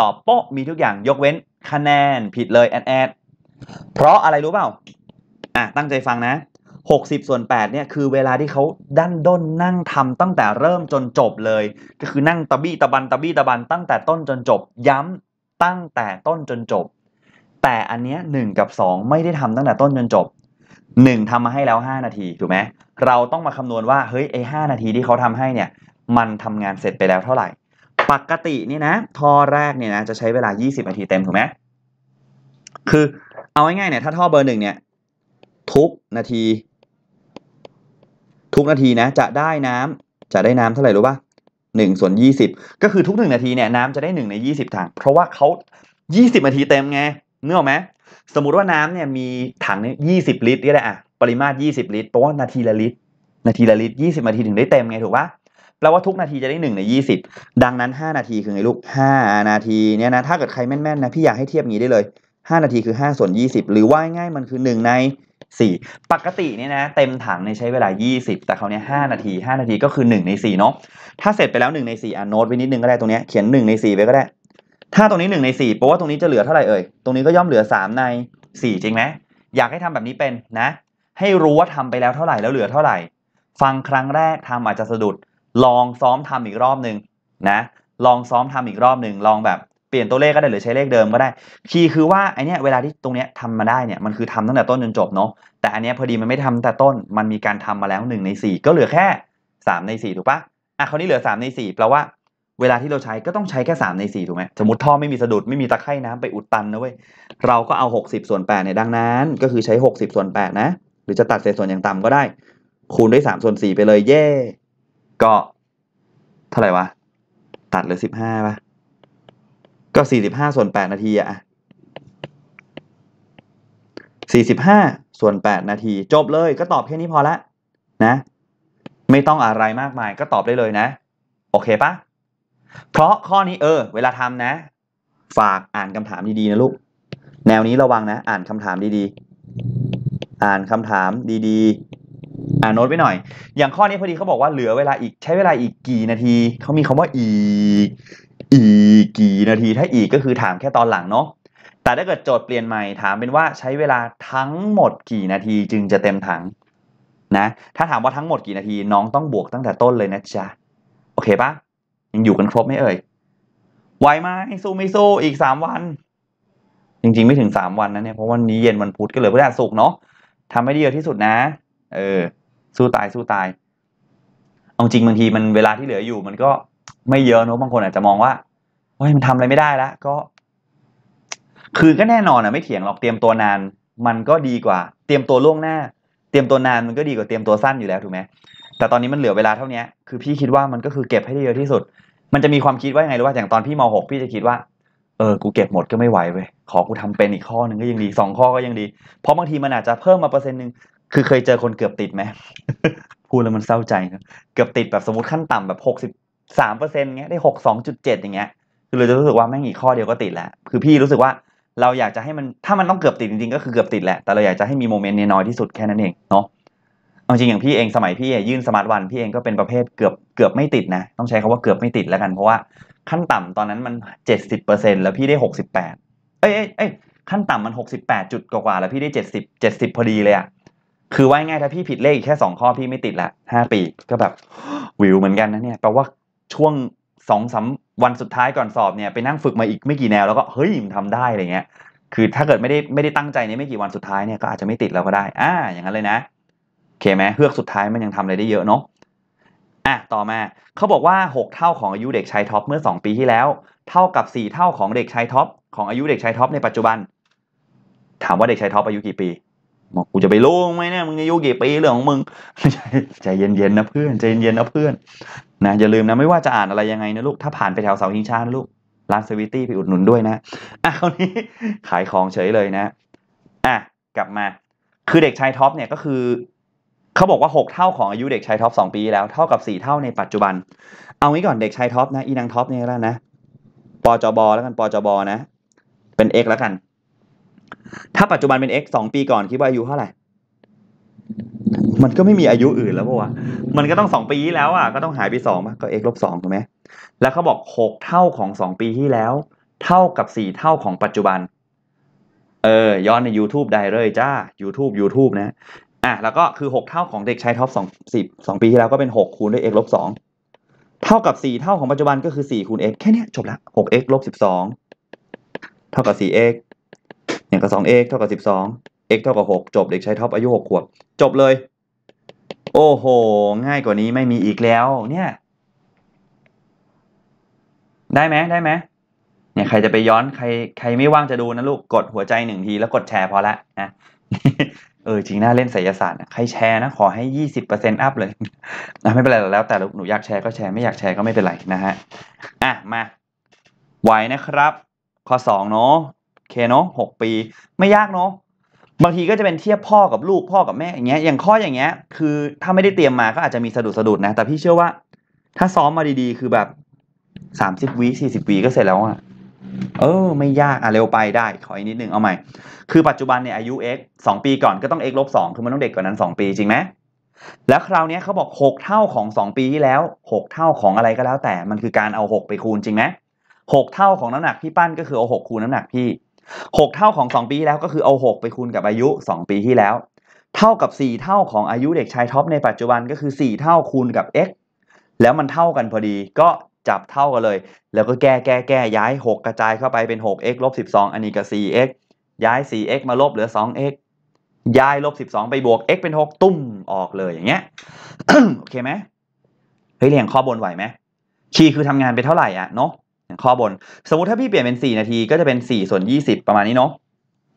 ตอบโป๊ะ มีทุกอย่างยกเว้นคะแนนผิดเลยแอดแอดเพราะอะไรรู้เปล่าอ่ะตั้งใจฟังนะหกสิบส่วนแปดเนี่ยคือเวลาที่เขาดันด้นนั่งทำตั้งแต่เริ่มจนจบเลยก็คือนั่งตะบี้ตะบันตะบี้ตะบันตั้งแต่ต้นจนจบ ย้ำตั้งแต่ต้นจนจบแต่อันเนี้ยหกับ 2 ไม่ได้ทำตั้งแต่ต้นจนจบ 1 ทำมาให้แล้ว 5 นาทีถูกไหมเราต้องมาคำนวณว่าเฮ้ยไอ้หนาทีที่เขาทำให้เนี่ยมันทำงานเสร็จไปแล้วเท่าไหร่ ปกตินี่นะท่อแรกเนี่ยนะจะใช้เวลา 20 นาทีเต็มถูกไหมคือเอาง่ายๆเนี่ยถ้าท่อเบอร์หนึ่งเนี่ยทุกนาที ทุกนาทีนะ จะได้น้ำจะได้น้ำเท่าไหร่รู้ป่ะหนึ่งส่วนยี่สิบก็คือทุกหนึ่งนาทีเนี่ยน้ำจะได้หนึ่งในยี่สิบถังเพราะว่าเขายี่สิบนาทีเต็มไงเนื้อไหมสมมุติว่าน้ำเนี่ยมีถังเนี่ยยี่สิบลิตรก็ได้อะปริมาตรยี่สิบลิตรแปลว่า นาทีละลิตร นาทีละลิตรยี่สิบนาทีถึงได้เต็มไงถูกปะแปลว่าทุกนาทีจะได้หนึ่งในยี่สิบดังนั้นห้านาทีคือไงลูกห้านาทีเนี่ยนะ ถ้าเกิดใครแม่นๆนะ พี่อยากให้เทียบงี้ได้เลยห้านาทีคือห้าส่วนยี่สิบหรือว่าง่ายมันคือหนึ่งในสี่ปกติเนี่ยนะ เต็มถังเนี่ยใช้เวลา 20 แต่คราวนี้5นาที 5 นาทีก็คือ 1 ใน4เนาะ ถ้าเสร็จไปแล้ว1ใน4อ่ะโน้ตไว้นิดนึงก็ได้ตรงเนี้ยเขียน1ใน4ไว้ก็ได้ถ้าตรงนี้ 1 ใน4แปบว่าตรงนี้จะเหลือเท่าไหร่เอ่ยตรงนี้ก็ย่อมเหลือ 3 ใน 4 จริงไหมอยากให้ทำแบบนี้เป็นนะ ให้รู้ว่าทำไปแล้วเท่าไหร่แล้วเหลือเท่าไหร่ ฟังครั้งแรกทำอาจจะสะดุดลองซ้อมทำอีกรอบหนึ่งนะ ลองซ้อมทำอีกรอบหนึ่ง ลองแบบเปลี่ยนตัวเลขก็ได้หรือใช้เลขเดิมก็ได้ คีย์คือว่าไอเนี้ยเวลาที่ตรงเนี้ยทำมาได้เนี่ยมันคือทำตั้งแต่ต้นจนจบเนาะแต่อันเนี้ยพอดีมันไม่ทำแต่ต้น มันมีการทำมาแล้ว1ใน4ก็เหลือแค่3ใน4ถูกปะอ่ะคราวนี้เหลือ3ใน4แปลว่าเวลาที่เราใช้ก็ต้องใช้แค่ 3 ใน 4 ถูกไหมสมมติท่อไม่มีสะดุดไม่มีตะไคร่น้ำไปอุดตันนะเว้ย เราก็เอา 60 ส่วน8เนี่ยดังนั้น ก็คือใช้ 60 ส่วน 8 นะ หรือจะตัดเศษส่วนอย่างต่ำก็ได้ คูณด้วย3ส่วน 4 ไปเลยเย่ก็ เท่าไหร่วะ ตัดเหลือ 15 ป่ะ ก็ 45 ส่วน 8 นาทีอะ45 ส่วน8นาที จบเลยก็ตอบแค่นี้พอละนะ ไม่ต้องอะไรมากมายก็ตอบได้เลยนะโอเคปะเพราะข้อนี้เออเวลาทำนะ ฝากอ่านคำถามดีๆนะลูกแนวนี้ระวังนะอ่านคำถามดีๆ อ่านคำถามดีๆอ่านโน้ตไว้หน่อย อย่างข้อนี้พอดีเขาบอกว่าเหลือเวลาอีก ใช้เวลาอีกกี่นาทีเขามีคำว่าอีกอีกกี่นาทีถ้าอีกก็คือถามแค่ตอนหลังเนาะแต่ถ้าเกิดโจทย์เปลี่ยนใหม่ ถามเป็นว่าใช้เวลาทั้งหมดกี่นาทีจึงจะเต็มถังนะ ถ้าถามว่าทั้งหมดกี่นาที น้องต้องบวกตั้งแต่ต้นเลยนะจ๊ะโอเคปะยังอยู่กันครบไหมเอ่ยไหวไหมสู้ไม่สู้อีกสามวัน จริงๆไม่ถึงสามวันนะเนี่ยเพราะวันนี้เย็นวันพุธก็เหลือพฤหัสศุกร์เนาะทำให้ดีที่สุดนะ เออ สู้ตายสู้ตายเอาจริงบางทีมันเวลาที่เหลืออยู่ มันก็ไม่เยอะเนาะบางคนอาจจะมองว่าโอ้ยมันทำอะไรไม่ได้ละ ก็ คือก็แน่นอนอ่ะไม่เถียงหรอกเตรียมตัวนาน มันก็ดีกว่า เตรียมตัวล่วงหน้า เตรียมตัวนานมันก็ดีกว่าเตรียมตัวสั้นอยู่แล้วถูกไหมแต่ตอนนี้มันเหลือเวลาเท่านี้คือพี่คิดว่ามันก็คือเก็บให้ได้เยอะที่สุด มันจะมีความคิดว่ายังไงหรือว่าอย่างตอนพี่มหกพี่จะคิดว่า เออกูเก็บหมดก็ไม่ไหวเว้ย ขอกูทำเป็นอีกข้อหนึ่งก็ยังดีสองข้อก็ยังดี เพราะบางทีมันอาจจะเพิ่มมาเปอร์เซ็นต์หนึ่ง คือเคยเจอคนเกือบติดไหมพูดแล้วมันเศร้าใจเกือบติดแบบสมมติขั้นต่ำแบบหกสิบสามเปอร์เซ็นต์เงี้ยได้หกสองจุดเจ็ดอย่างเงี้ย คือเราจะรู้สึกว่าแม่งอีกข้อเดียวก็ติดแล้ว คือพี่รู้สึกว่าเราอยากจะให้มันถ้ามันต้องเกือบติดจริงๆก็คือเกือบติดแหละแต่เราอยากจะให้มีโมเมนต์น้อยที่สุดแค่นั้นเองเนาะเอาจริงอย่างพี่เองสมัยพี่ยื่นสมาร์ทวันพี่เองก็เป็นประเภทเกือบเกือบไม่ติดนะต้องใช้คาว่าเกือบไม่ติดแล้วกันเพราะว่าขั้นต่ำตอนนั้นมัน 70%แล้วพี่ได้ 68 เอ้ยเอ้ยขั้นต่ำมัน 68 จุดกว่ากว่าแล้วพี่ได้ 70 70 พอดีเลยอะคือว่าง่ายถ้าพี่ผิดเลขแค่ 2 ข้อพี่ไม่ติดละ 5 ปีก็แบบวิวเหมือนกันนะเนี่ยแปลว่าช่วงสองสาวันสุดท้ายก่อนสอบเนี่ยไปนั่งฝึกมาอีกไม่กี่แนวแล้วก็เฮ้ยมันทำได้อะไรเงี้ย คือถ้าเกิดไม่ได้ไม่ได้ตั้งใจในไม่กี่วันสุดท้ายเนี่ยก็อาจจะไม่ติดล้วก็ได้อ่าอย่างนั้นเลยนะเคไหมเฮือกสุดท้ายมันยังทำอะไรได้เยอะเนาะอ่ะต่อมา เขาบอกว่า6เท่าของอายุเด็กชายท็อปเมื่อ2ปีที่แล้ว เท่ากับ 4 เท่าของเด็กชายท็อปของอายุเด็กชายท็อปในปัจจุบันถามว่าเด็กชายท็อปอายุกี่ปีบอกกูจะไปรู้ไหมเนี่ยมึงอายุกี่ปีเรื่องของมึงใจเย็นๆนะเพื่อนใจเย็นๆนะเพื่อนนะอย่าลืมนะไม่ว่าจะอ่านอะไรยังไงนะลูกถ้าผ่านไปแถวเสาหิงชานลูกร้านสวิตตี้ไปอุดหนุนด้วยนะอ่ะคราวนี้ ขายของเฉยเลยนะอ่ะกลับมา คือเด็กชายท็อปเนี่ยก็คือเขาบอกว่า 6 เท่าของอายุเด็กชายท็อป2ปีแล้วเท่ากับ 4 เท่าในปัจจุบัน เอางี้ก่อนเด็กชายท็อปนะอีนังท็อปเนี่ยแล้วนะปจบแล้วกันปจบนะ เป็น x แล้วกัน ถ้าปัจจุบันเป็น x 2ปีก่อน คิดว่าอายุเท่าไหร่มันก็ไม่มีอายุอื่นแล้วปะวะมันก็ต้องสองปีแล้วอ่ะ ก็ต้องหายไปสองป่ะก็ x ลบสองถูกไหมแล้วเขาบอกหกเท่าของสองปีที่แล้ว เท่ากับสี่เท่าของปัจจุบัน เออย้อนใน YouTube ได้เลยจ้า YouTube YouTube นะอ่ะแล้วก็คือ 6 เท่าของเด็กชายท็อปสองสิบสองปีที่แล้วก็เป็น6คูณด้วย x ลบสองเท่ากับ 4 เท่าของปัจจุบันก็คือ4คูณ x แค่นี้จบละ 6x ลบ12เท่ากับ 4x อย่างกับ 2x เท่ากับ12 x เท่ากับ6จบเด็กชายท็อปอายุ6 ขวบจบเลย โอ้โห ง่ายกว่านี้ไม่มีอีกแล้วเนี่ย ได้ไหมได้ไหมเนี่ยใครจะไปย้อนใคร ใครไม่ว่างจะดูนะลูกกดหัวใจหนึ่งทีแล้วกดแชร์พอละนะเออจริงน่าเล่นไสยศาสตร์ใครแชร์นะขอให้ยี่สิบเปอร์เซ็นต์อัพเลยนะไม่เป็นไรแล้ว แต่หนูอยากแชร์ก็แชร์ไม่อยากแชร์ก็ไม่เป็นไรนะฮะ อ่ะมาไหวนะครับข้อสองเนาะเคเนาะหกปีไม่ยากเนาะบางทีก็จะเป็นเทียบพ่อกับลูกพ่อกับแม่อย่างเงี้ยอย่างข้ออย่างเงี้ยคือ ถ้าไม่ได้เตรียมมาก็อาจจะมีสะดุดสะดุดนะ แต่พี่เชื่อว่า ถ้าซ้อมมาดีๆ คือแบบสามสิบวิสี่สิบวิก็เสร็จแล้วอะเออไม่ยากอ่ะเร็วไปได้ ขออีกนิดนึงเอาใหม่ คือปัจจุบันเนี่ยอายุ x 2 ปี ก่อนก็ต้อง x ลบ2คือมันต้องเด็กกว่านั้น2 ปีจริงไหมแล้วคราวนี้เขาบอก 6 เท่าของ 2 ปีที่แล้ว 6 เท่าของอะไรก็แล้ว แต่มันคือการเอา 6 ไปคูณจริงไหม6เท่าของน้ำหนักที่ปั้นก็คือเอา6คูณน้ำหนักที่ 6 เท่าของ 2 ปีที่แล้วก็คือเอา6ไปคูณกับอายุ 2 ปีที่แล้ว เท่ากับ 4 เท่าของอายุเด็กชายท็อปในปัจจุบันก็คือ 4 เท่าคูณกับ x แล้วมันเท่ากันพอดีก็จับเท่ากันเลย แล้วก็แก้แก้แก้ ย้าย 6 กระจายเข้าไปเป็น 6x ลบ12 อันนี้ก็ 4x ย้าย 4x มาลบ เหลือ 2x ย้ายลบ12ไปบวก x เป็น 6 ตุ้ม ออกเลยอย่างเงี้ย โอเคไหมเฮ้ย เรียงข้อบนไหวไหมคีย์คือทำงานไปเท่าไหร่ อ่ะเนาะข้อบน สมมติ ถ้าพี่เปลี่ยนเป็น 4 นาที ก็จะเป็น 4 ส่วน 20 ประมาณนี้เนาะ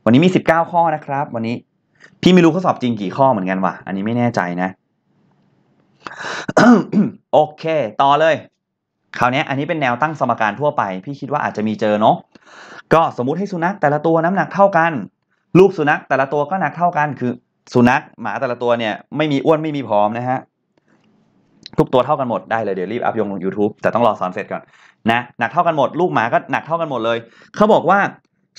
วันนี้มี 19 ข้อนะครับ วันนี้ พี่ไม่รู้ข้อสอบจริงกี่ข้อเหมือนกันว่ะ อันนี้ไม่แน่ใจนะ โอเค ต่อเลยคราวนี้อันนี้เป็นแนวตั้งสมการทั่วไปพี่คิดว่าอาจจะมีเจอเนาะก็สมมุติให้สุนัขแต่ละตัวน้ำหนักเท่ากันลูกสุนัขแต่ละตัวก็หนักเท่ากันคือ สุนัขหมาแต่ละตัวเนี่ย ไม่มีอ้วนไม่มีผอมนะฮะทุกตัวเท่ากันหมดได้เลยเดี๋ยวรีบอัพยงลง YouTube แต่ต้องรอสอนเสร็จก่อนนะหนักเท่ากันหมดลูกหมาก็หนักเท่ากันหมดเลย เขาบอกว่า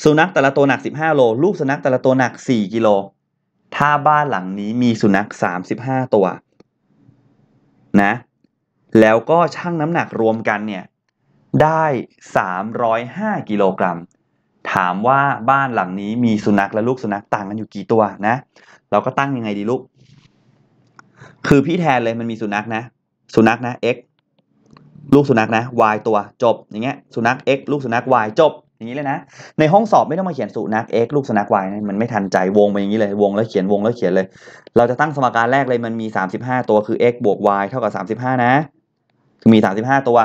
สุนัขแต่ละตัวหนัก15โลลูกสุนัขแต่ละตัวหนัก4กิโลถ้าบ้านหลังนี้มีสุนัข35 ตัว นะแล้วก็ชั่งน้ำหนักรวมกันเนี่ยได้ 305 กิโลกรัม ถามว่าบ้านหลังนี้มีสุนัขและลูกสุนัขต่างกันอยู่กี่ตัวนะ เราก็ตั้งยังไงดีลูก คือพี่แทนเลยมันมีสุนัขนะ สุนัขนะ x ลูกสุนัขนะ y ตัวจบอย่างเงี้ย สุนัข x ลูกสุนัข y จบ อย่างนี้เลยนะ ในห้องสอบไม่ต้องมาเขียนสุนัข x ลูกสุนัข y นะมันไม่ทันใจวงไปอย่างนี้เลย วงแล้วเขียนวงแล้วเขียนเลย เราจะตั้งสมการแรกเลยมันมี 35 ตัว คือ x บวก y เท่ากับ 35 นะมี 35 ตัว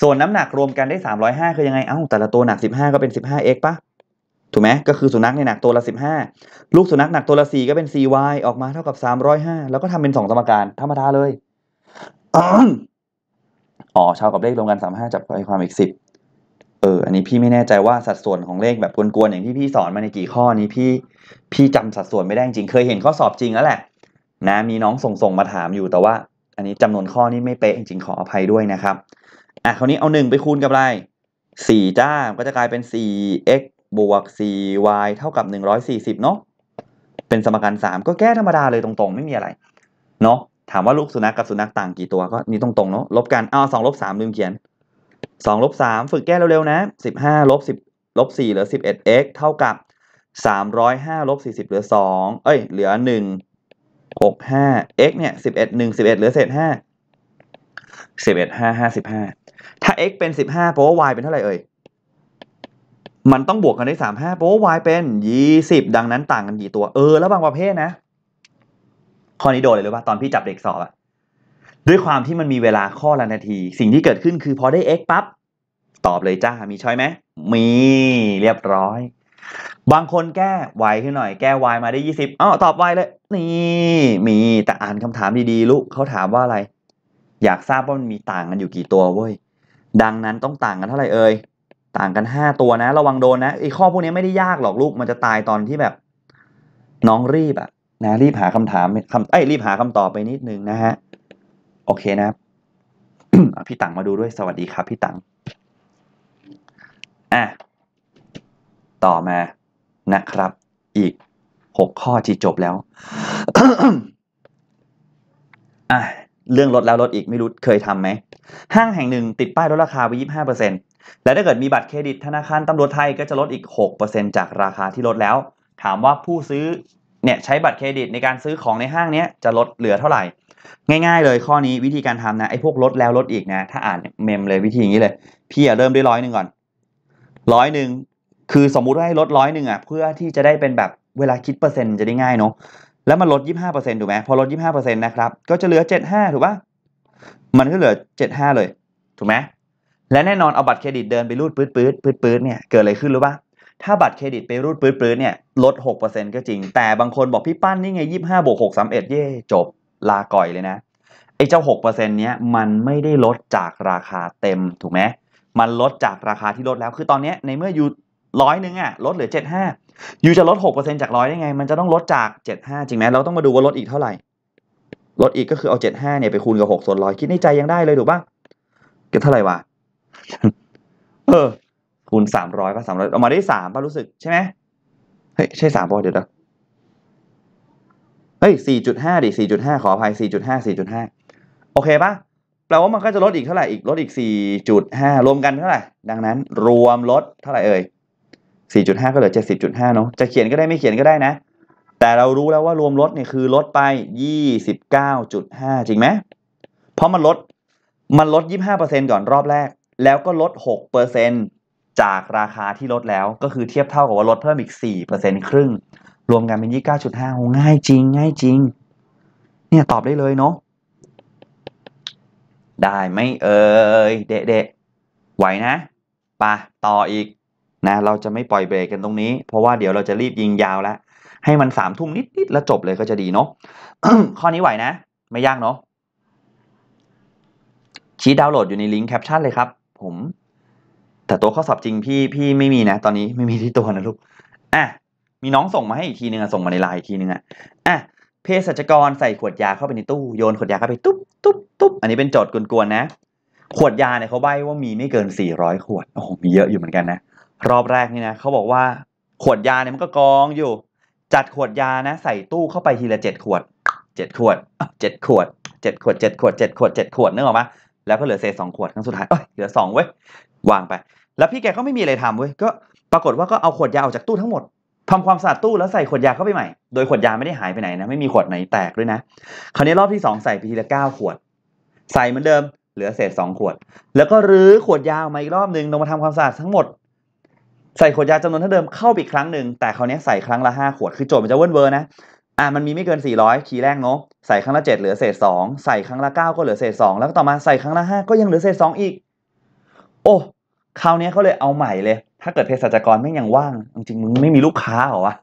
ส่วนน้ำหนักรวมกันได้305 คือยังไง เอ้า แต่ละตัวหนัก 15 ก็เป็น 15x ปะถูกไหม ก็คือสุนัขในหนักตัวละ 15 ลูกสุนัขหนักตัวละ 4 ก็เป็นา y ออกมาเท่ากับ 305 แล้วก็ทำเป็น2สมการธรรมดาเลย อ๋อ ชาวกับเลข รวมกัน 35 จับไปความอีก 10เออ อันนี้พี่ไม่แน่ใจว่าสัดส่วนของเลขแบบกวนๆอย่างที่พี่สอนมาในกี่ข้อนี้พี่พี่จำสัดส่วนไม่ได้จริงเคยเห็นข้อสอบจริงแล้วแหละนะมีน้องส่งส่งมาถามอยู่แต่ว่าอันนี้จำนวนข้อนี่ไม่เป๊ะจริงๆขออภัยด้วยนะครับ อ่ะคราวนี้เอา1ไปคูณกับอะไร 4 จ้าก็จะกลายเป็น 4x บวก 4y เท่ากับ 140 เนาะเป็นสมการ 3 ก็แก้ธรรมดาเลยตรงๆไม่มีอะไร เนาะถามว่าลูกสุนัขกกับสุนัขต่างกี่ตัวก็นี่ตรงๆ เนาะลบกันอ้าวสองลบสามลืมเขียนสองลบสามฝึกแก้เร็วๆนะสิบห้าลบสิบลบสี่เหลือสิบเอ็ด x เท่ากับสามร้อยห้าลบสี่สิบเหลือสองเอ้ยเหลือหนึ่งหกห้า x เนี่ยสิบเอ็ดหนึ่งสิบเอ็ดเหลือเศษห้าสิบเอ็ดห้าห้าสิบห้าถ้า x เป็นสิบห้าเพราะว่า y เป็นเท่าไหร่เอ่ยมันต้องบวกกันได้สามห้าเพราะว่า y เป็นยี่สิบดังนั้นต่างกันกี่ตัว เออแล้วบางประเภทนะข้อนี้โดนเลยหรือว่าตอนพี่จับเด็กสอบอะด้วยความที่มันมีเวลาข้อละนาที สิ่งที่เกิดขึ้นคือพอได้ x ปั๊บตอบเลยจ้ามีช้อยไหมมีเรียบร้อย บางคนแก้ y ขึ้นหน่อยแก้ y มาได้ยี่สิบอ๋อตอบ y เลยนี่มีแต่อ่านคำถามดีๆลูกเขาถามว่าอะไร อยากทราบว่ามันมีต่างกันอยู่กี่ตัวเว้ยดังนั้นต้องต่างกันเท่าไหร่เอ่ยต่างกันห้าตัวนะระวังโดนนะไอ้ข้อพวกนี้ไม่ได้ยากหรอกลูก มันจะตายตอนที่แบบ น้องรีบอะนะรีบหาคำถามคำไอ้รีบหาคำตอบไปนิดนึงนะฮะโอเคนะพี่ตังมาดูด้วยสวัสดีครับ พี่ตังอ่ะต่อมานะครับ อีกหกข้อที่จบแล้วอ่ะเรื่องลดแล้วลดอีกไม่รู้เคยทำไหม ห้างแห่งหนึ่ง ติดป้ายลดราคาไป25%และถ้าเกิดมีบัตรเครดิต ธนาคารตำรวจไทย ก็จะลดอีก 6%จากราคาที่ลดแล้ว ถามว่าผู้ซื้อเนี่ยใช้บัตรเครดิตในการซื้อของในห้างเนี้ย จะลดเหลือเท่าไหร่ ง่ายๆเลยข้อนี้วิธีการทำนะไอ้พวกลดแล้วลดอีกนะ ถ้าอ่านเมมเลยวิธีอย่างนี้เลย พี่อย่าเริ่มด้วยร้อยหนึ่งก่อน ร้อยหนึ่ง คือสมมุติว่าให้ลดร้อยหนึ่งอ่ะเพื่อที่จะได้เป็นแบบเวลาคิดเปอร์เซ็นต์จะได้ง่ายเนาะ แล้วมันลด 25%ถูกไหมพอลด 25%นะครับ ก็จะเหลือ 75 ถูกปะมันก็เหลือ 75 เลย ถูกไหมและแน่นอนเอาบัตรเครดิตเดินไปรูดปื๊ดปื๊ดปื๊ดปื๊ดเนี่ย เกิดอะไรขึ้นรู้ปะถ้าบัตรเครดิตไปรูดปื๊ดปื๊ดเนี่ย ลด 6%ก็จริง แต่บางคนบอกพี่ปั้นนี่ไง 25บวก6 3 1 เย่จบลาก่อยเลยนะ ไอ้เจ้า6%เนี้ยมันไม่ได้ลดจากราคาเต็ม ถูกไหมมันลดจากราคาที่ลดแล้ว คือตอนนี้ในเมื่ออยู่ร้อยหนึ่งอะลดเหลือ75ยูจะลด 6%จากร้อยได้ ไง มัน จะต้องลดจาก 75 จริงไหมเราต้องมาดูว่าลดอีกเท่าไหร่ ลดอีกก็คือ เอา 75 เนี่ย ไปคูณ กับ 6 ส่วนร้อยคิด ในใจ ยังได้เลยถูกปะก็เท่าไหร่วะ เออ คูณ 300 ป่ะ 300 ออกมาได้ 3 ป่ะ รู้สึก ใช่ไหม เฮ้ย ใช่ 3 ป่ะเดี๋ยวนะเฮ้ย 4.5 ดิ 4.5 ขออภัย4.5 4.5 โอเคป่ะ แปลว่า มันก็จะลดอีก เท่าไหร่อีก ลดอีก 4.5 รวมกันเท่าไหร่ ดังนั้น รวมลด เท่าไหร่เอ่ย4.5 ก็เหลือ 70.5 เนาะ จะเขียนก็ได้ ไม่เขียนก็ได้นะแต่เรารู้แล้วว่ารวมลดเนี่ยคือลดไป 29.5 จริงไหมเพราะมันลดมันลด 25%ก่อนรอบแรก แล้วก็ลด 6%จากราคาที่ลดแล้ว ก็คือเทียบเท่ากับว่าลดเพิ่มอีก 4%ครึ่ง รวมกันเป็น29.5โหง่ายจริงง่ายจริง เนี่ยตอบได้เลยเนาะได้ไหมเอ่ย เดะเดะไหวนะปะต่ออีกนะเราจะไม่ปล่อยเบรกกันตรงนี้เพราะว่าเดี๋ยวเราจะรีบยิงยาวแล้วให้มันสามทุ่มนิดๆแล้วจบเลยก็จะดีเนาะข้อนี้ไหวนะ ไม่ยากเนาะชี้ดาวน์โหลดอยู่ในลิงก์แคปชั่นเลยครับ ผมแต่ตัวข้อสอบจริงพี่พี่ไม่มีนะตอนนี้ไม่มีที่ตัวนะลูกอ่ะมีน้องส่งมาให้อีกทีนึงอะส่งมาในไลน์อีกทีนึงอ่ะอ่ะเภสัชกรใส่ขวดยาเข้าไปในตู้โยนขวดยาเข้าไปตุ๊บตุ๊บตุ๊บอันนี้เป็นโจทย์กวนๆนะขวดยาเนี่ยเขาใบ้ว่ามีไม่เกินสี่ร้อยขวดโอ้โหมีเยอะอยู่เหมือนกันนะรอบแรกนี่นะเขาบอกว่าขวดยาเนี่ยมันก็กองอยู่ จัดขวดยานะ ใส่ตู้เข้าไปทีละเจ็ดขวดเจ็ดขวดเจ็ดขวดเจ็ดขวดเจ็ดขวดเจ็ดขวดเจ็ดขวดนึกออกไหมแล้วก็เหลือเศษสองขวดครั้งสุดท้ายเอ้ยเหลือสองเว้ยวางไป แล้วพี่แกก็ไม่มีอะไรทำเว้ยก็ ปรากฏว่าก็เอาขวดยาออกจากตู้ทั้งหมด ทำความสะอาดตู้แล้วใส่ขวดยาเข้าไปใหม่โดยขวดยาไม่ได้หายไปไหนนะไม่มีขวดไหนแตกด้วยนะ คราวนี้รอบที่สองใส่ไปทีละเก้าขวดใส่เหมือนเดิม เหลือเศษสองขวด แล้วก็รื้อขวดยาออกมาอีกรอบหนึ่งลงมาทำความสะอาดทั้งหมดใส่ขวดยาจำนวนเท่าเดิมเข้าไปอีกครั้งหนึ่งแต่คราวนี้ใส่ครั้งละ5ขวดคือโจทย์มันจะเวิร์นเวอร์นะอ่ะมันมีไม่เกิน400คีย์แรกเนาะใส่ครั้งละ7เหลือเศษ2ใส่ครั้งละ9ก็เหลือเศษ2แล้วต่อมาใส่ครั้งละ5ก็ยังเหลือเศษ2อีก โอ้คราวนี้เขาเลยเอาใหม่เลย ถ้าเกิดเภสัชกรไม่ยังว่างจริงมึงไม่มีลูกค้าเหรอวะ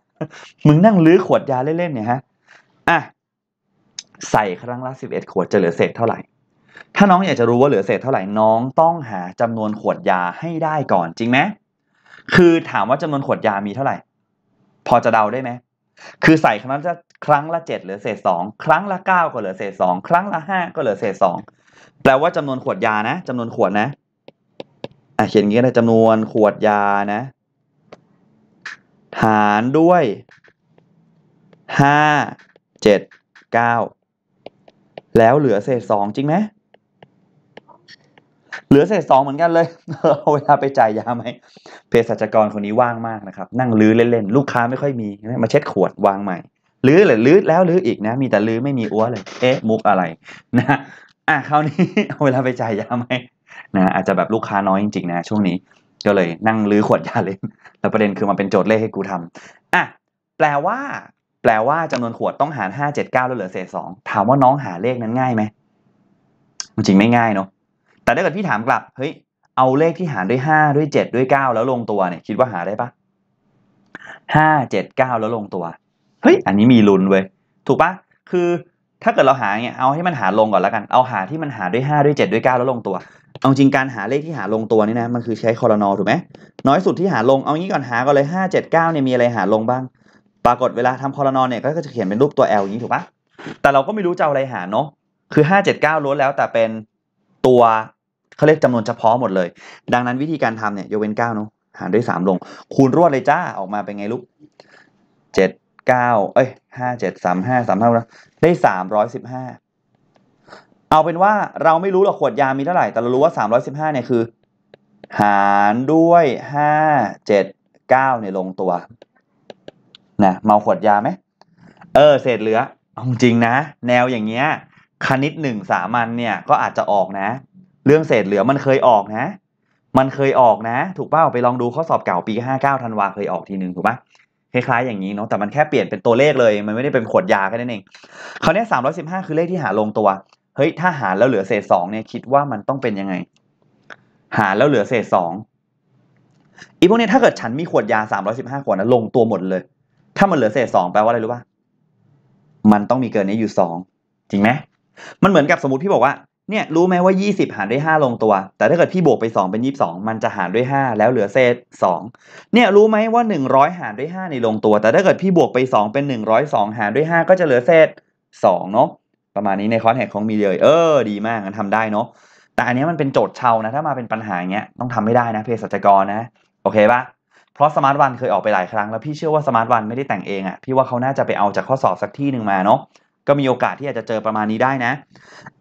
มึงนั่งลื้อขวดยาเล่นๆเนี่ยฮะอ่ะใส่ครั้งละ11ขวดจะเหลือเศษเท่าไหร่ถ้าน้องอยากจะรู้ว่าเหลือเศษเท่าไหร่น้องต้องหา จำนวนขวดยาให้ได้ก่อนจริงไหมคือถามว่าจำนวนขวดยามีเท่าไหร่ พอจะเดาได้ไหมคือใส่ครั้งละครั้งละเจ็ดเหลือเศษสองครั้งละเก้าก็เหลือเศษสองครั้งละห้าก็เหลือเศษสองแปลว่าจำนวนขวดยานะจำนวนขวดนะอ่ะเขียนงี้นะจำนวนขวดยานะหารด้วยห้าเจ็ดเก้าแล้วเหลือเศษสองจริงไหมเหลือเศษสองเหมือนกันเลย เอาเวลาไปจ่ายยาไหมเภสัชกรคนนี้ว่างมากนะครับ นั่งลื้อเล่นๆลูกค้าไม่ค่อยมีมาเช็ดขวดวางใหม่ลื้อเลยลื้อแล้วลื้ออีกนะ มีแต่ลื้อไม่มีอ้วเลย เอ๊ะ มุกอะไร นะ อ่ะคราวนี้เอาเวลาไปจ่ายยาไหมนะอาจจะแบบลูกค้าน้อยจริงๆนะช่วงนี้ ก็เลย นั่งลื้อขวดยาเล่น แล้วประเด็นคือมันเป็นโจทย์เลขให้กูทำอ่ะแปลว่า แปลว่าจำนวนขวดต้องหารห้าเก้าแล้วเหลือเศษสองถามว่าน้องหาเลขนั้นง่ายไหมจริงไม่ง่ายเนาะแต่ถ้าเกิดพี่ถามกลับ เฮ้ย เอาเลขที่หารด้วยห้าด้วยเจ็ดด้วยเก้าแล้วลงตัวเนี่ยคิดว่าหาได้ปะห้าเเจ็ดก้าแล้วลงตัว เฮ้ย อันนี้มีลุ้นเว้ย ถูกปะ คือถ้าเกิดเราหาเนี่ยเอาให้มันหาลงก่อนแล้วกัน เอาหาที่มันหาด้วยห้าด้วยเจ็ดด้วยเก้าแล้วลงตัว เอาจริงการหาเลขที่หาลงตัวนี่นะ มันคือใช้คอรนอถูกไหมน้อยสุดที่หาลงเอางี้ก่อนหาก่อนเลยห้าเจ็ดเเก้านี่ยมีอะไรหาลงบ้าง ปรากฏเวลาทำคอรนอเนี่ย ก็จะเขียนเป็นรูปตัว L อย่างนี้ถูกปะแต่เราก็ไม่รู้จะเอาอะไรหาเนาะคือก้าล้วนแล้วแต่เป็นตัวเขาเรียกจำนวนเฉพาะหมดเลย ดังนั้นวิธีการทำเนี่ยยกเว้น9เนาะ หารด้วย3ลง คูณรวดเลยจ้า ออกมาเป็นไงลูก 7 9เอ้ย5 7 3 5 3ล้วได้ 315 เอาเป็นว่าเราไม่รู้หรอกขวดยามีเท่าไหร่ แต่เรารู้ว่า 315เนี่ยคือ หารด้วย 5 7 9เนี่ยลงตัว นะ เมาขวดยาไหม เออ เศษเหลือเอาจริงนะ แนวอย่างเงี้ย คณิตหนึ่งสามัญเนี่ย ก็อาจจะออกนะเรื่องเศษเหลือมันเคยออกนะ มันเคยออกนะ ถูกเป้าไปลองดูข้อสอบเก่าปี59ธันวาเคยออกทีนึงถูกปะคล้ายๆอย่างนี้เนาะ แต่มันแค่เปลี่ยนเป็นตัวเลขเลย มันไม่ได้เป็นขวดยาแค่นั้นเอง คราวนี้315คือเลขที่หาลงตัว เฮ้ย ถ้าหาแล้วเหลือเศษสองเนี่ยคิดว่ามันต้องเป็นยังไง หาแล้วเหลือเศษสองอีพวกนี้ถ้าเกิดฉันมีขวดยา315ขวดนะลงตัวหมดเลย ถ้ามันเหลือเศษสองแปลว่าอะไรรู้ป่ะ มันต้องมีเกินนี้อยู่สอง จริงไหมมันเหมือนกับสมมติพี่บอกว่าเนี่ยรู้ไหมว่า 20 หารด้วย5ลงตัว แต่ถ้าเกิดพี่บวกไป 2 เป็น22 มันจะหารด้วย 5 แล้วเหลือเศษ 2 เนี่ยรู้ไหมว่า 100 หารด้วย5ในลงตัว แต่ถ้าเกิดพี่บวกไป 2 เป็น102หารด้วย 5 ก็จะเหลือเศษ2เนาะประมาณนี้ในคอนแทคของมีเลยเออดีมากงั้นทำได้เนาะแต่อันนี้มันเป็นโจทย์เชานะ ถ้ามาเป็นปัญหาเงี้ยต้องทำไม่ได้นะเภสัชกรนะโอเคปะเพราะสมาร์ทวันเคยออกไปหลายครั้งแล้วพี่เชื่อว่าสมาร์ทวันไม่ได้แต่งเองอะ่ะ พี่ว่าเขาน่าจะไปเอาจากข้อสอบสักที่หนึ่งมาเนาะก็มีโอกาสที่อาจจะเจอประมาณนี้ได้นะ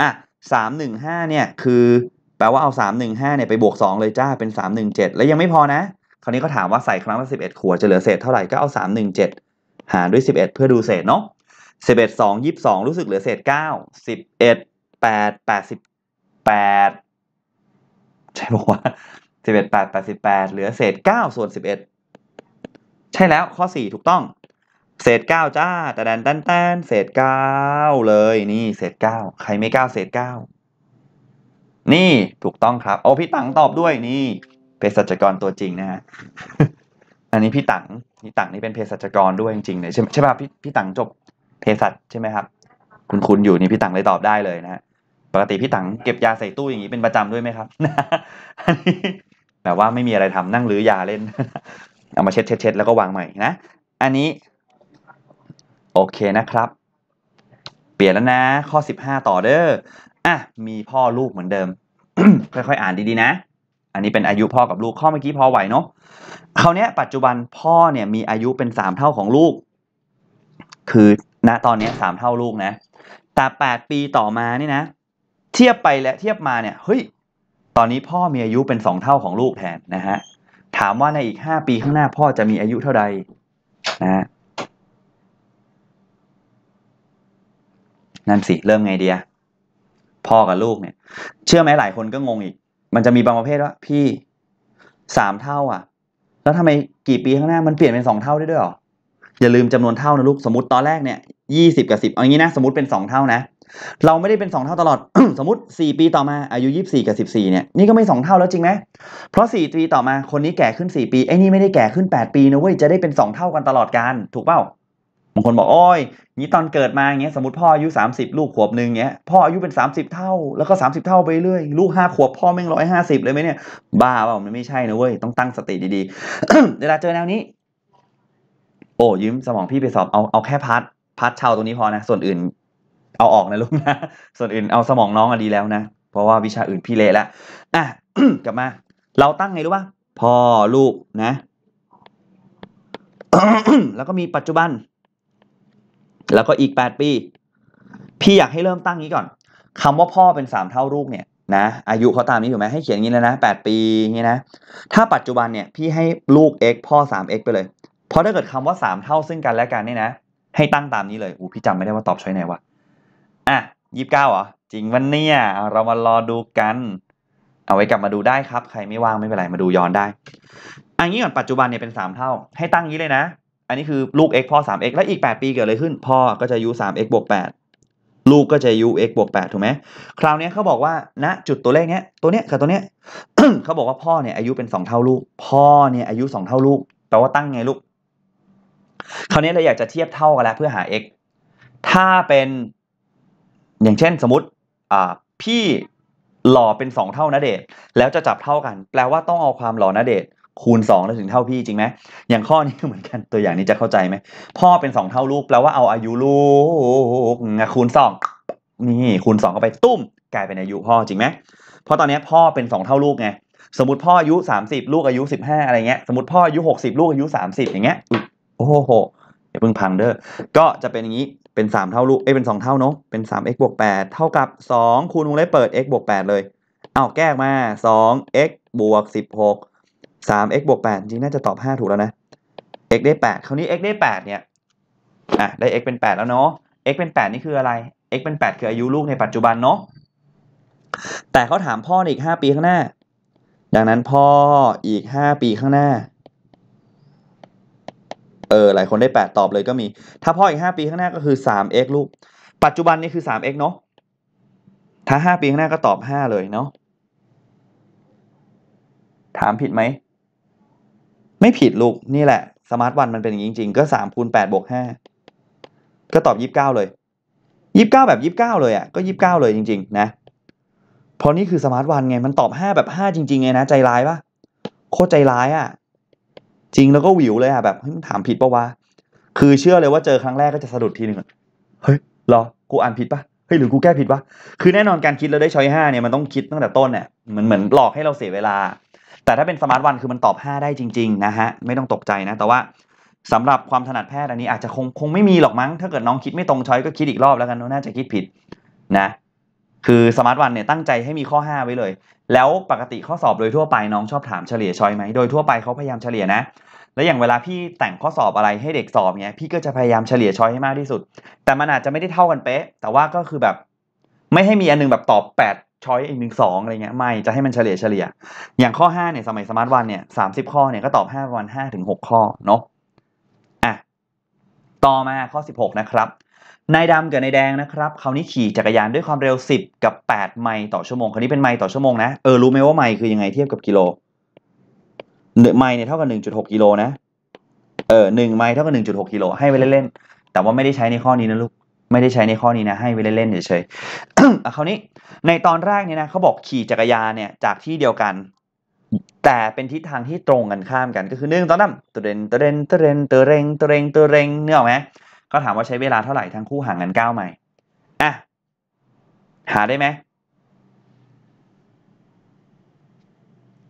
อ่ะสามหนึ่งห้าเนี่ย คือแปลว่าเอาสามหนึ่งห้าเนี่ย ไปบวกสองเลยจ้าเป็นสามหนึ่งเจ็ดแล้วยังไม่พอนะคราวนี้ก็ถามว่าใส่ครั้งละสิบเอ็ดขวดจะเหลือเศษเท่าไหร่ก็เอาสามหนึ่งเจ็ดหารด้วยสิบเอ็ดเพื่อดูเศษเนาะสิบเอ็ดสองยี่สิบสองรู้สึกเหลือเศษเก้าสิบเอ็ดแปดแปดสิบแปดใช่บอกว่าสิบเอ็ดแปดแปดสิบแปดเหลือเศษเก้าส่วนสิบเอ็ดใช่แล้วข้อสี่ถูกต้องเศษเก้าจ้าแต่แดนแต้นแตนเศษเก้าเลย นี่เศษเก้าใครไม่เก้าเศษเก้านี่ถูกต้องครับ โอ้พี่ตังตอบด้วยนี่เภสัชกรตัวจริงนะฮะอันนี้พี่ตังพี่ตังนี่เป็นเภสัชกรด้วยจริงๆเลยใช่ใช่ป่ะพี่พี่ตังจบเภสัชใช่ไหมครับคุณคุณอยู่นี่พี่ตังเลยตอบได้เลยนะฮะปกติพี่ตังเก็บยาใส่ตู้อย่างนี้เป็นประจำด้วยไหมครับอันนี้แบบว่าไม่มีอะไรทำนั่งรื้อยาเล่นเอามาเช็ดเช็ดเช็ดแล้วก็วางใหม่นะอันนี้โอเคนะครับ เปลี่ยนแล้วนะ ข้อ15ต่อเด้ออ่ะมีพ่อลูกเหมือนเดิมค่อยๆอ่านดีๆนะ อันนี้เป็นอายุพ่อกับลูกข้อเมื่อกี้พอไหวเนาะคราวนี้ปัจจุบันพ่อเนี่ย มีอายุเป็น3เท่าของลูก คือณตอนนี้3เท่าลูกนะแต่8ปีต่อมานี่นะเทียบไปและเทียบมาเนี่ยเฮ้ย ตอนนี้พ่อมีอายุเป็น2เท่าของลูกแทนนะฮะถามว่าในอีก5ปีข้างหน้าพ่อจะมีอายุเท่าใดนะนั่นสิ เริ่มไงเดียพ่อกับลูกเนี่ย เชื่อไหมหลายคนก็งงอีก มันจะมีบางประเภทว่า พี่สามเท่า อ่ะ แล้วทำไมกี่ปีข้างหน้ามันเปลี่ยนเป็นสองเท่าได้ด้วยหรออย่าลืมจำนวนเท่านะลูก สมมติตอนแรกเนี่ยยี่สิบกับสิบเอางี้นะสมมติเป็นสองเท่านะเราไม่ได้เป็นสองเท่าตลอดสมมติสี่ปีต่อมาอายุยี่สี่กับสิบสี่เนี่ยนี่ก็ไม่สองเท่าแล้วจริงไหมเพราะสี่ปีต่อมาคนนี้แก่ขึ้นสี่ปีไอ้นี่ไม่ได้แก่ขึ้นแปดปีนะเว้ยจะได้เป็นสองเท่ากันตลอดการถูกเปล่าบางคนบอกโอ้ยนี้ตอนเกิดมาเงี้ยสมมติพ่ออายุ30ลูกขวบหนึ่งเงี้ยพ่ออายุเป็น30 เท่าแล้วก็30เท่าไปเรื่อย ลูก 5 ขวบพ่อแม่งร้อยห้าสิบเลยไหมเนี่ย บ้าเปล่ามันไม่ใช่นะเว้ยต้องตั้งสติดีๆเวลาเจอแนวนี้ โอ้ยืม สมองพี่ไปสอบเอาเอาแค่พาร์ทพาร์ทเชาตรงนี้พอนะส่วนอื่น เอาออกนะลูกนะ ส่วนอื่นเอาสมองน้องอดีแล้วนะเพราะว่าวิชาอื่นพี่เละละ อ่ะกลับมา เราตั้งไงรู้ป่ะพ่อ ลูกนะแล้วก็มีปัจจุบันแล้วก็อีก 8 ปี พี่อยากให้เริ่มตั้งนี้ก่อน คำว่าพ่อเป็น 3 เท่า ลูกเนี่ยนะอายุเขาตามนี้ถูกไหมให้เขียนงี้เลยนะ8ปีงี้นะ ถ้าปัจจุบันเนี่ย พี่ให้ลูก x พ่อ 3x ไปเลยเพราะถ้าเกิดคำว่า3เท่าซึ่งกันและกันเนี่ยนะ ให้ตั้งตามนี้เลย อูพี่จำไม่ได้ว่าตอบช้วยไหนวะอ่ะยี่สิบเก้าเหรอ จริงวันเนี่ยเรามารอดูกัน เอาไว้กลับมาดูได้ครับ ใครไม่ว่างไม่เป็นไรมาดูย้อนได้อันนี้ก่อนปัจจุบันเนี่ยเป็น 3 เท่าให้ตั้งนี้เลยนะอันนี้คือลูก x พ่อ 3x แล้วอีก 8 ปีเกิดอะไรขึ้น พ่อก็จะอายุ 3x บวก 8 ลูกก็จะอายุ x บวก 8 ถูกไหม คราวนี้เขาบอกว่าณนะจุดตัวเลขเนี้ย ตัวเนี้ยกับตัวเนี้ยเขาบอกว่าพ่อเนี่ยอายุเป็น2เท่าลูก พ่อเนี่ย อายุ2เท่าลูกแปลว่าตั้งไงลูก คราวนี้เราอยากจะเทียบเท่ากันแล้วเพื่อหา x ถ้าเป็น อย่างเช่นสมมติพี่หล่อเป็น2เท่านะเดชแล้วจะจับเท่ากัน แปลว่าต้องเอาความหล่อนะเดชคูณ2แล้วถึงเท่าพี่จริงไหมอย่างข้อนี้เหมือนกันตัวอย่างนี้จะเข้าใจไหม พ่อเป็น 2 เท่าลูกแปลว่าเอาอายุลูก คูณ 2นี่คูณ2เข้าไปตุ้มกลายเป็นอายุพ่อจริงไหมเพราะตอนนี้พ่อเป็น 2 เท่าลูกไงสมมติพ่ออายุ 30 ลูกอายุ 15อะไรเงี้ยสมมติพ่ออายุ60 ลูกอายุ 30 อย่างเงี้ยโอ้โหอย่าเพิ่งพังเด้อก็จะเป็นอย่างนี้เป็น 3 เท่าลูกเอ้เป็น2เท่าเนาะเป็น 3x บวก8เท่ากับ 2คูณวงเล็บเปิด x บวก8เลยเอาแก้มา 2x บวก16 3 x บวก8จริงน่าจะตอบ 5 ถูกแล้วนะ x ได้8คราวนี้ x ได้8เนี่ยอ่ะได้ x เป็น8แล้วเนาะ x เป็น8นี่คืออะไร x เป็น8คืออายุ ลูกในปัจจุบันเนาะแต่เขาถามพ่ออีก5ปีข้างหน้า ดังนั้นพ่ออีก5ปีข้างหน้าเออหลายคนได้8ตอบเลยก็มี ถ้าพ่ออีก5ปีข้างหน้าก็คือ 3x ลูก ปัจจุบันนี่คือ 3x เนาะถ้า 5 ปีข้างหน้าก็ตอบ5เลยเนาะถามผิดไหมไม่ผิดลูก นี่แหละ สมาร์ทวันมันเป็นอย่างนี้จริงๆ ก็สามคูณแปดบวกห้าก็ตอบยี่สิบเก้าเลยยี่สิบเก้าแบบยี่สิบเก้าเลยอ่ะ ก็ยี่สิบเก้าเลยจริงๆนะเพราะนี่คือสมาร์ทวันไง มันตอบห้าแบบห้าจริงๆ ไงนะ ใจร้ายปะโคตรใจร้ายอ่ะ จริงแล้วก็หวิวเลยอ่ะแบบถามผิดปะวะ คือเชื่อเลยว่าเจอครั้งแรกก็จะสะดุดทีหนึ่งเฮ้ยรอ กูอ่านผิดปะเฮ้ยหรือกูแก้ผิดปะคือแน่นอนการคิดเราได้ช้อยห้าเนี่ยมันต้องคิดตั้งแต่ต้นเนี่ยมันเหมือนหลอกให้เราเสียเวลาแต่ถ้าเป็นสมาร์ทวันคือมันตอบ 5 ได้จริงๆนะฮะไม่ต้องตกใจนะ แต่ว่าสำหรับความถนัดแพทย์อันนี้อาจจะคงคงไม่มีหรอกมั้งถ้าเกิดน้องคิดไม่ตรงช้อยก็คิดอีกรอบแล้วกันน่าจะคิดผิดนะคือสมาร์ทวันเนี่ยตั้งใจให้มีข้อ 5 ไว้เลย แล้วปกติข้อสอบโดยทั่วไป น้องชอบถามเฉลี่ยช้อยไหมโดยทั่วไปเขาพยายามเฉลี่ยนะ แล้วอย่างเวลาพี่แต่งข้อสอบอะไรให้เด็กสอบเนี่ยพี่ก็จะพยายามเฉลี่ยช้อยให้มากที่สุด แต่มันอาจจะไม่ได้เท่ากันเป๊ะแต่ว่าก็คือแบบไม่ให้มีอันนึงแบบตอบ 8 ช้อยอีกหนึ่งสองอะไรเงี้ยไม่จะให้มันเฉลี่ยเฉลี่ย อย่างข้อ5เนี่ยสมัยสมาร์ทวันเนี่ยสาข้อเนี่ยก็ตอบ5วัน5ถึง6ข้อเนาะอ่ะต่อมาข้อ 16 นะครับนายดำกับนายแดงนะครับคราวนี้ขี่จักรยานด้วยความเร็ว 10 กับ 8ไมล์ต่อชั่วโมงคราวนี้เป็นไมล์ต่อชั่วโมงนะ เออรู้ไหมว่าไมล์คือยังไงเทียบกับกิโลนไมล์เนี่ยเท่ากับ1.6กิโลนะเออหนึ่งไมล์เท่ากับ1.6กิโลให้ไปเล่นๆแต่ว่าไม่ได้ใช้ในข้อนี้นะลูกไม่ได้ใช้ในข้อนี้นะให้ไวเล่นๆเฉยๆคราวนี้ในตอนแรกเนี่ยนะเขาบอกขี่จักรยานเนี่ยจากที่เดียวกัน แต่เป็นทิศทางที่ตรงกันข้ามกันก็คือเนื่องตอนนั้นตัวเรนตัวเรนตัวเรนตัวเร่งตัวเร่งตัวเร่งเนี่ยอไหมก็ถามว่าใช้เวลาเท่าไหร่ทั้งคู่ห่างกันเก้าไมล์อ่ะหาได้ไหม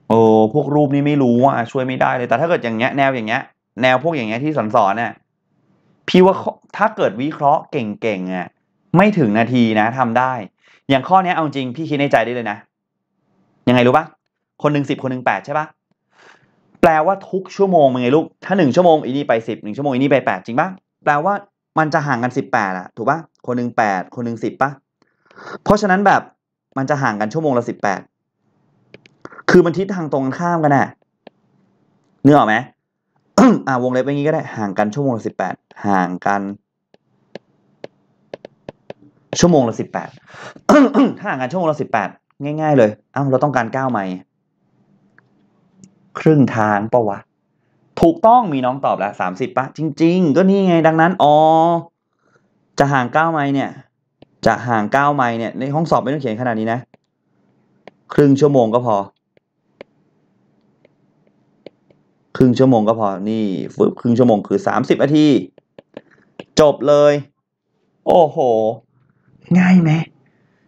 โอ้พวกรูปนี้ไม่รู้อ่ะช่วยไม่ได้เลยแต่ถ้าเกิดอย่างเงี้ยแนวอย่างเงี้ย แนวพวกอย่างเงี้ยที่สอนสอนเนี่ยพี่ว่าถ้าเกิดวิเคราะห์เก่งๆอ่ะไม่ถึงนาทีนะ ทำได้ อย่างข้อนี้เอาจริงพี่คิดในใจได้เลยนะ ยังไงรู้ปะคนหนึ่งสิบคนหนึ่งแปดใช่ปะแปลว่าทุกชั่วโมงเป็นไงลูก ถ้าหนึ่งชั่วโมงอีนี่ไปสิบหนึ่งชั่วโมงอีนี่ไปแปดจริงปะแปลว่ามันจะห่างกันสิบแปดอะถูกปะคนหนึ่งแปดคนหนึ่งสิบปะเพราะฉะนั้นแบบมันจะห่างกันชั่วโมงละสิบแปดคือมันทิศทางตรงข้ามกันน่ะเนื้อออกไหมอ่าวงเล็บอย่างนี้ก็ได้ห่างกันชั่วโมงละสิบแปดห่างกัน ชั่วโมงละสิบแปดถ้าห่างกันชั่วโมงละสิบแปดง่าย ๆ เลย เอ้าเราต้องการเก้าไมล์ครึ่งทางปะวะถูกต้องมีน้องตอบแล้วสามสิบปะจริงๆ ก็นี่ไงดังนั้นอ๋อจะห่างเก้าไมล์เนี่ย จะห่างเก้าไมล์เนี่ยในห้องสอบไม่ต้องเขียนขนาดนี้นะครึ่งชั่วโมงก็พอ ครึ่งชั่วโมงก็พอ นี่ครึ่งชั่วโมงคือสามสิบนาทีจบเลย โอ้โห ง่ายไหม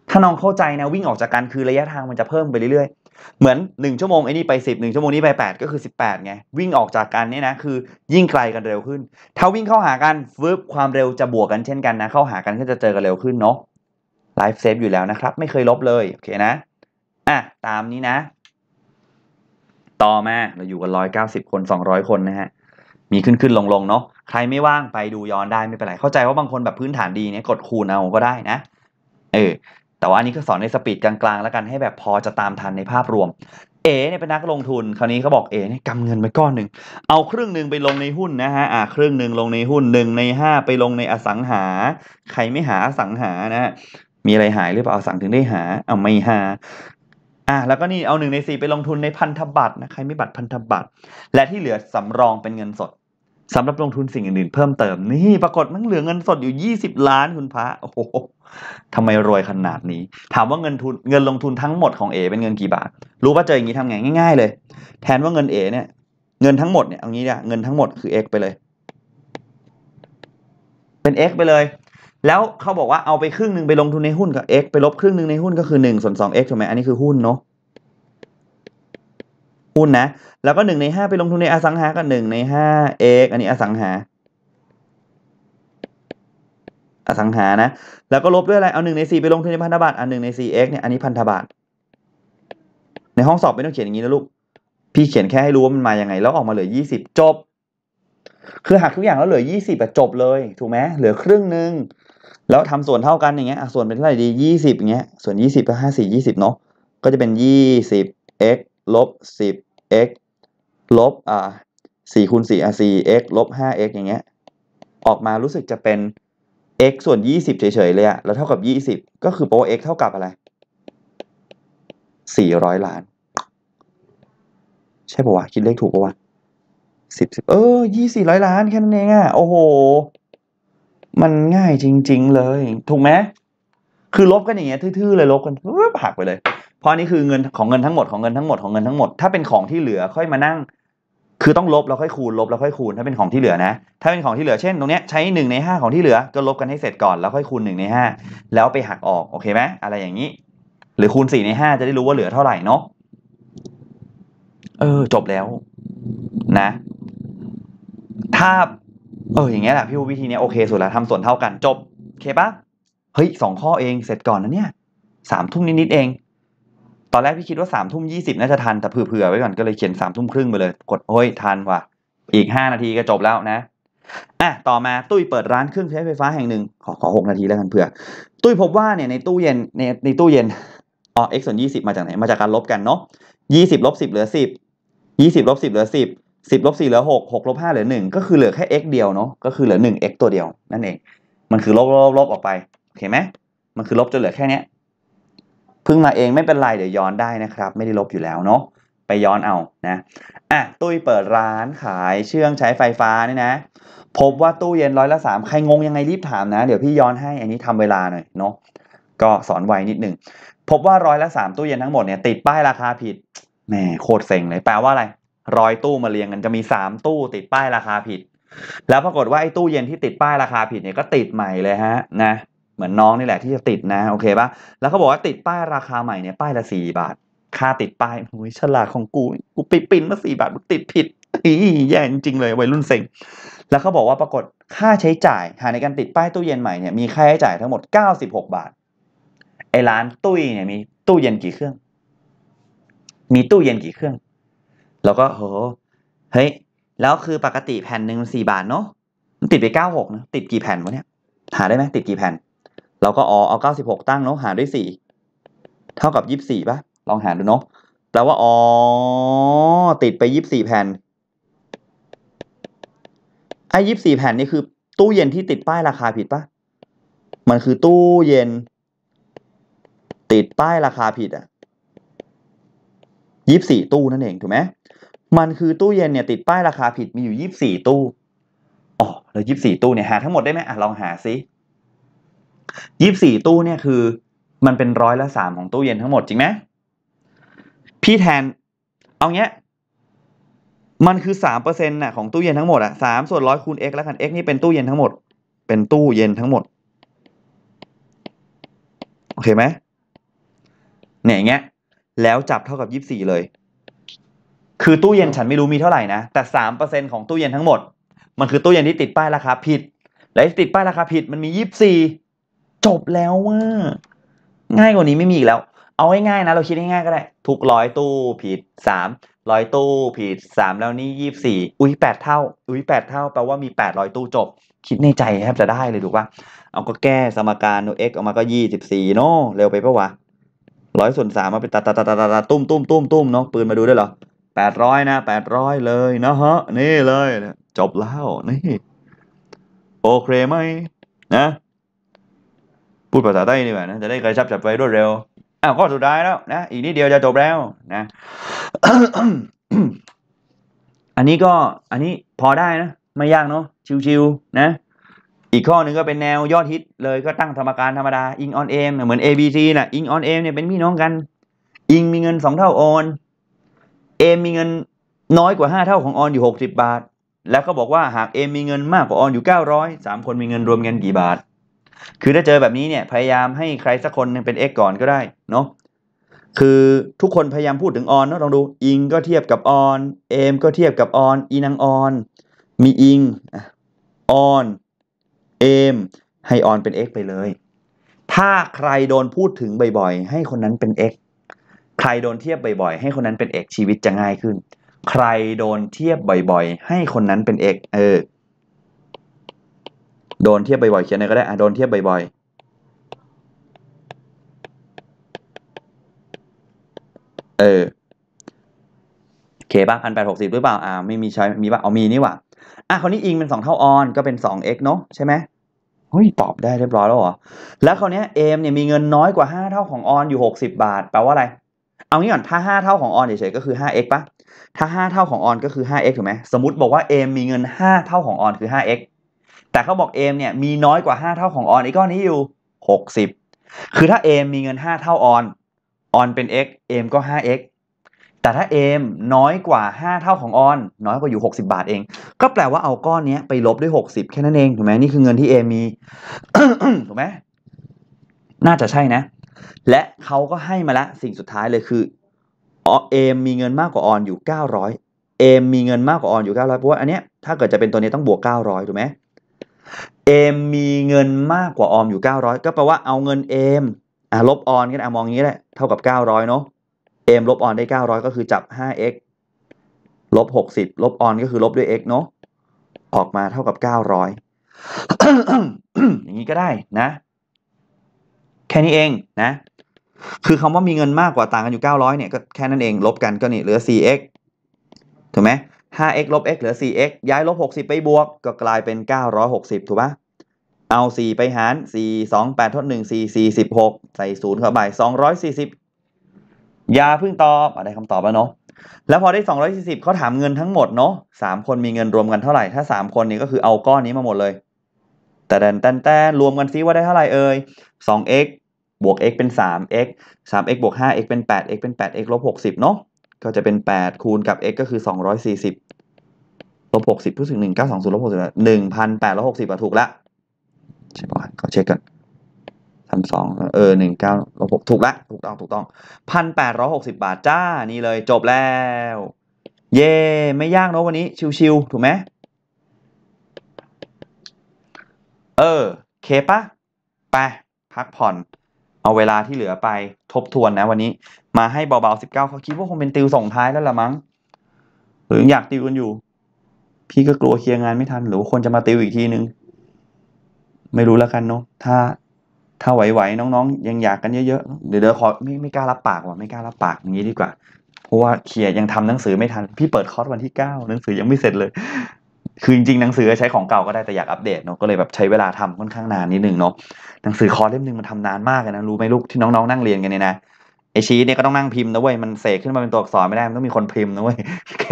ถ้าน้องเข้าใจนะวิ่งออกจากกันคือระยะทางมันจะเพิ่มไปเรื่อยๆ เหมือนหนึ่งชั่วโมงไอ้นี่ไปสิบหนึ่งชั่วโมงนี้ไปแปดก็คือสิบแปดไงวิ่งออกจากกันเนี่ยนะ คือ ยิ่งไกลกันเร็วขึ้น ถ้าวิ่งเข้าหากันฟืบความเร็วจะบวกกันเช่นกันนะ เข้าหากันก็จะเจอกันเร็วขึ้นเนาะไลฟ์เซฟอยู่แล้วนะครับไม่เคยลบเลยโอเคนะอ่ะตามนี้นะ ต่อมาเราอยู่กันร้้อยเกาสิบคนสองร้อยคนนะฮะมีขึ้นขึ้นลงลงเนาะใครไม่ว่างไปดูย้อนได้ไม่เป็นไร เข้าใจว่าบางคนแบบพื้นฐานดีเนี่ยกดคูณเอาก็ได้นะ เออ แต่ว่าอันนี้ก็สอนในสปีดกลางๆแล้วกันให้แบบพอจะตามทันในภาพรวม เอเนี่ยเป็นนักลงทุน คราวนี้เขาบอกเอเนี่ยกำเงินไปก้อนหนึ่งเอาครึ่งหนึ่งไปลงในหุ้นนะฮะ อ่าครึ่งหนึ่งลงในหุ้นหนึ่งในห้าไปลงในอสังหา ใครไม่หาอสังหานะฮะมีอะไรหายหรือเปล่าอสังถึงได้หา เอาไม่หา อ่ะแล้วก็นี่เอาหนึ่งในสี่ไปลงทุนในพันธบัตรนะใครไม่บัตรพันธบัตร และที่เหลือสำรองเป็นเงินสดสำหรับลงทุนสิ่งอื่นๆเพิ่มเติมนี่ปรากฏมันเหลือเงินสดอยู่20ล้านคุณพระโอ้โหทำไมรวยขนาดนี้ ถามว่าเงินทุนเงินลงทุนทั้งหมดของเอเป็นเงินกี่บาท รู้ว่าเจออย่างนี้ทำไงง่าย ๆ เลย แทนว่าเงินเอเนี่ยเงินทั้งหมดเนี่ยเอางี้เนี่ยเงินทั้งหมดคือ x ไปเลย เป็น x ไปเลย แล้วเขาบอกว่าเอาไปครึ่งหนึ่งไปลงทุนในหุ้นกับ x ไปลบครึ่งหนึ่งในหุ้นก็คือ1ส่วนง x ถูกไหมอันนี้คือหุ้นเนาะุ้นนะแล้วก็หนึ่งในห้าไปลงทุนในอสังหา ก็หนึ่งในห้าเอ็กอันนี้อสังหาอสังหานะแล้วก็ลบด้วยอะไรเอาหนึ่งในสี่ไปลงทุนในพันธบัตรอันหนึ่งในสี่เอ็กเนี่ยอันนี้พันธบัตร ในห้องสอบไม่ต้องเขียนอย่างนี้นะลูกพี่เขียนแค่ให้รู้ว่ามันมาอย่างไง แล้วออกมาเหลือยี่สิบจบคือหักทุกอย่างแล้วเหลือยี่สิบจบเลยถูกไหมเหลือครึ่งหนึ่งแล้วทำส่วนเท่ากันอย่างเงี้ยส่วนเป็นเท่าไหร่ดียี่สิบอย่างเงี้ยส่วนยี่สิบก็ห้าสี่ยี่สิบเนาะก็จะเป็นยี่สิบ x ลบสิบ x ลบอ่าสี่คูณสี่อ่ะสี่ x ลบห้า x อย่างเงี้ย ออกมารู้สึกจะเป็น x ส่วนยี่สิบเฉยๆ เลยอะแล้วเท่ากับยี่สิบ ก็คือโปร x เท่ากับอะไร สี่ร้อยล้าน ใช่ปะวะ คิดเลขถูกปะวะสิบสิบเออ ยี่สี่ร้อยล้านแค่นั้นเองอะโอ้โห มันง่ายจริงๆเลย ถูกไหม คือลบกันอย่างเงี้ย ทื่อๆ เลยลบกันหักไปเลยเพราะนี่คือเงินของเงินทั้งหมดของเงินทั้งหมดของเงินทั้งหมดถ้าเป็นของที่เหลือค่อยมานั่ง คือต้องลบแล้วค่อยคูณลบแล้วค่อยคูณถ้าเป็นของที่เหลือนะถ้าเป็นของที่เหลือเช่น ตรงเนี้ยใช้1ใน 5 ของที่เหลือ ก็ลบกันให้เสร็จก่อนแล้วค่อยคูณ1ใน5แล้วไปหักออกโอเคไหมอะไรอย่างนี้ หรือคูณ4ใน5จะได้รู้ว่าเหลือเท่าไหร่เนาะเออ จบแล้ว นะ ถ้า เอออย่างเงี้ยแหละพี่วิธีเนี้ยโอเค สุดแล้วทำส่วนเท่ากัน จบโอเคปะเฮ้ยสองข้อเองเสร็จก่อนนะเนี่ยสามทุ่มนิดๆเองตอนแรกพี่คิดว่าสามทุ่มยี่สิบน่าจะทัน แต่เผื่อๆไว้ก่อนก็เลยเขียนสามทุ่มครึ่งไปเลย กดโอ้ยทันว่ะอีกห้านาทีก็จบแล้วนะอ่ะต่อมาตุ้ยเปิดร้านเครื่องใช้ไฟฟ้าแห่งหนึ่งขอขอหกนาทีแล้วกันเผื่อ ตุ้ยพบว่าเนี่ยในตู้เย็นในในตู้เย็นอ๋อ x ส่วนยี่สิบมาจากไหน มาจากการลบกันเนาะยี่สิบลบสิบเหลือสิบยี่สิบลบสิบเหลือสิบสิบลบสี่เหลือหกหกลบห้าเหลือหนึ่งก็คือเหลือแค่ x เดียวเนาะก็คือเหลือหนึ่ง x ตัวเดียวนั่นเองมันคือลบลบลบออกไปโอเคไหมมันคือลบจนเหลือแค่เนี้ยเพิ่งมาเองไม่เป็นไร เดี๋ยวย้อนได้นะครับ ไม่ได้ลบอยู่แล้วเนาะไปย้อนเอานะอ่ะตู้เปิดร้านขายเชื่องใช้ไฟฟ้านี่นะพบว่าตู้เย็นร้อยละสามใครงงยังไงรีบถามนะ เดี๋ยวพี่ย้อนให้อันนี้ทำเวลาหน่อยเนาะก็สอนไวนิดหนึ่งพบว่าร้อยละสามตู้เย็นทั้งหมดเนี่ยติดป้ายราคาผิดแหมโคตรเซ็งเลยแปลว่าอะไรร้อยตู้มาเรียงกันจะมีสามตู้ติดป้ายราคาผิด แล้วปรากฏว่าไอ้ตู้เย็นที่ติดป้ายราคาผิดเนี่ยก็ติดใหม่เลยฮะนะเหมือนน้องนี่แหละที่จะติดนะโอเคปะแล้วเขาบอกว่าติดป้ายราคาใหม่เนี่ยป้ายละสี่บาท ค่าติดป้ายโอ้ยฉลาดของกู กูปิปิ้นมาสี่บาทติดผิด อีแย่จริงเลยวัยรุ่นเซ็ง แล้วเขาบอกว่าปรากฏค่าใช้จ่าย หาในการติดป้ายตู้เย็นใหม่เนี่ยมีค่าใช้จ่ายทั้งหมดเก้าสิบหกบาท ไอ้ร้านตู้ยเนี่ยมีตู้เย็นกี่เครื่อง มีตู้เย็นกี่เครื่อง แล้วก็โห เฮ้ย แล้วคือปกติแผ่นหนึ่งสี่บาทเนาะติดไปเก้าหกนะ ติดกี่แผ่นวะเนี่ย หาได้ไหมติดกี่แผ่นเราก็อ๋อเอาสิบหกตั้งเนาะหารด้วยสี่เท่ากับยี่บสป่ะลองหารดูเนาะแปลว่าอ๋อติดไปยี่สบี่แผ่นไอ้ยี่สบี่แผ่นนี่คือ ตู้เย็นที่ติดป้ายราคาผิดป่ะมันคือตู้เย็น ติดป้ายราคาผิดอะยี่สบี่ตู้นั่นเองถูกไหมมันคือตู้เย็นเนี่ยติดป้ายราคาผิดมีอยู่ยี่สบี่ตู้อ๋อแล้วี่ตู้เนี่ยหาทั้งหมดได้ไหมอ่ะลองหาซิยี่สี่ตู้เนี่ยคือ มันเป็นร้อยละสามของตู้เย็นทั้งหมดจริงไหมพี่แทนเอาเนี้ย มันคือสามเปอร์เซ็นต์น่ะของตู้เย็นทั้งหมดอ่ะสามส่วนร้อยคูณเอ็กแล้วกันเอ็กนี่เป็นตู้เย็นทั้งหมดเป็นตู้เย็นทั้งหมดโอเคไหมเนี่ยอย่างเงี้ยแล้วจับเท่ากับยี่สี่เลย คือตู้เย็นฉันไม่รู้มีเท่าไหร่นะแต่สามเปอร์เซ็นต์ของตู้เย็นทั้งหมด มันคือตู้เย็นที่ติดป้ายราคาผิดและติดป้ายราคาผิดมันมียี่สี่จบแล้วว่า ง่ายกว่านี้ไม่มีอีกแล้ว เอาง่ายๆนะ เราคิดง่ายๆก็ได้ ทุกร้อยตู้ผิดสามร้อยตู้ ผิดสามแล้วนี่ยี่สี่อุ้ยแปดเท่า อุ้ยแปดเท่าแปลว่ามีแปดร้อยตู้จบ คิดในใจแทบจะได้เลยถูกปะเอาก็แก้สมการโนเอ็กออกมาก็ยี่สิบสี่เนาะเร็วไปปะวะร้อยส่วนสามมาเป็นตัดตัดตัดตัดตุ้มตุ้มตุ้มตุ้มเนาะปืนมาดูได้เหรอแปดร้อยนะแปดร้อยเลยนะฮะนี่เลยจบแล้วนี่โอเคไหมนะพูดภาษาไทยดีกว่านะจะได้กระชับจับไปรวดเร็วอ้าวข้อสุดท้ายแล้ว นะ อีกนิดเดียวจะจบแล้ว นะ อันนี้ก็อันนี้พอได้นะไม่ยากเนาะชิวๆนะ อีกข้อหนึ่งก็เป็นแนวยอดฮิตเลยก็ตั้งธรรมการธรรมดาอิงออนเอมเหมือน A B C นะ่ะอิงออนเอมเนี่ยเป็นพี่น้องกัน อิงมีเงินสองเท่าออน เอม มีเงินน้อยกว่าห้าเท่าของออนอยู่หกสิบบาท แล้วก็บอกว่าหากเอมมีเงินมากกว่าออนอยู่เก้าร้อยสามคนมีเงินรวมกันกี่บาทคือถ้าเจอแบบนี้เนี่ย พยายามให้ใครสักคนนึงเป็น x ก่อนก็ได้เนาะคือทุกคนพยายามพูดถึงออนเนาะลองดู อิงก็เทียบกับออนเอม ก็เทียบกับออนอีนางออนมีอิงออนเอมให้ออนเป็น x ไปเลย ถ้าใครโดนพูดถึงบ่อย ๆ ให้คนนั้นเป็น x ใครโดนเทียบบ่อยๆ ให้คนนั้นเป็น x ชีวิตจะง่ายขึ้น ใครโดนเทียบบ่อยๆ ให้คนนั้นเป็น x เออโดนเทียบบ่อยๆ เขียนอะไรก็ได้ อ่ะโดนเทียบบ่อยๆ เออโอเคป่ะพันแปดหกสิบหรือเปล่า อ่า ไม่มีใช้ มีป่ะ เอามีนี่หว่า อ่ะคราวนี้อิงเป็นสองเท่าออนก็เป็นสองเอ็กเนาะ ใช่ไหมเฮ้ย ตอบได้เรียบร้อยแล้วเหรอ แล้วคราวนี้เอมเนี่ยมีเงินน้อยกว่าห้าเท่าของออน อยู่หกสิบาท แปลว่าอะไร เอางี้ก่อน ถ้าห้าเท่าของออนเฉยๆก็คือห้าเอ็กป่ะ ถ้าห้าเท่าของออนก็คือห้าเอ็กถูกไหม สมมติบอกว่าเอมมีเงินห้าเท่าของออน คือห้าเอ็กซ์แต่เขาบอกเอมเนี่ยมีน้อยกว่า5เท่าของออนอีกก้อนนี้อยู่ 60คือถ้าเอมมีเงิน5เท่าออนออนเป็น x เอมก็ 5x แต่ถ้าเอม น้อยกว่า5เท่าของออนน้อยกว่าอยู่60บาทเอง ก็แปลว่าเอาก้อนนี้ไปลบด้วย60แค่นั้นเองถูกไหมนี่คือเงินที่เอมมีถูกไหมน่าจะใช่นะ และเขาก็ให้มาละสิ่งสุดท้ายเลยคือ เอม มีเงินมากกว่าออนอยู่900เอมมีเงินมากกว่าออนอยู่900เพราะว่าอันเนี้ยถ้าเกิดจะเป็นตัวนี้ต้องบวก900ถูกไหมเอมมีเงินมากกว่าออมอยู่ 900 ก็แปลว่าเอาเงินเอมอลบออนกันอามองงี้แหละเท่ากับ 900เนาะเอมลบออนได้ 900 ก็คือจับ 5x ลบ60ลบออนก็คือลบด้วย x เนาะออกมาเท่ากับ 900อย่างนี้ก็ได้นะ แค่นี้เองนะ คือคำว่ามีเงินมากกว่าต่างกันอยู่900เนี่ยก็แค่นั้นเอง ลบกันก็นี่เหลือ 4x ถูกไหม 5x ลบ x เหลือ 4x ย้ายลบ60ไปบวก ก็กลายเป็น960ถูกปะเอา 4 ไปหาร 4 2 8ทด1 4 4 6ใส่0เข้าไป240อย่าเพิ่งตอบอได้คำตอบแล้วเนาะแล้วพอได้ 240เขาถามเงินทั้งหมดเนาะ3 คนมีเงินรวมกันเท่าไหร่ถ้า 3 คนนี้ก็คือเอาก้อนนี้มาหมดเลย แต่แตนแต่รวมกันซิว่าได้เท่าไหร่เอ่ย 2x บวก x เป็น 3x 3x บวก 5x เป็น 8x เป็น 8x ลบ60 เนาะก็จะเป็น 8 คูณกับ x ก็คือ 240ลบ60พูดถึง1920ลบ60 1,860อ่ะถูกแล้วใช่ปะเขาเช็คกันทำสองเออหนึ่งเก้าลบหกถูกละ ถูกต้องถูกต้อง พันแปดร้อยหกสิบาท จ้า นี่เลย จบ แล้ว เย่ไม่ยาก เนาะวันนี้ ชิวๆถูกไหมเออเคปะไป พักผ่อน เอาเวลาที่เหลือไป ทบทวนนะวันนี้ มาให้เบาๆสิบเก้าเขาคิด ว่า คง เป็น ติว ส่ง ท้ายแล้วละมั้งหรืออยากติวกันอยู่ พี่ก็กลัวเคลียร์งานไม่ทันหรือคนจะมาติวอีกทีนึงไม่รู้แล้วกันเนาะถ้าถ้าไหวๆน้องๆยังอยากกันเยอะๆเดี๋ยวเดี๋ยวขอไม่ไม่กล้ารับปากว่ะไม่กล้ารับปากอย่างนี้ดีกว่าเพราะว่าเขียยังทำหนังสือไม่ทัน พี่เปิดคอร์สวันที่เก้าหนังสือยังไม่เสร็จเลย คือจริงๆหนังสือใช้ของเก่าก็ได้แต่อยากอัปเดตเนาะก็เลยแบบใช้เวลาทำค่อนข้างนานนิดนึงเนาะหนังสือคอร์สเล่มหนึ่งมันทำนานมากเลยนะรู้ไหมลูกที่น้อง ๆ นั่งเรียนกันเนี่ยนะไอชีเนี่ยก็ต้องนั่งพิมพ์นะเว้ยมันเสกขึ้นมาเป็นตัวอักษรไม่ได้มันต้องมีคนพิมพ์นะเว้ยโอเค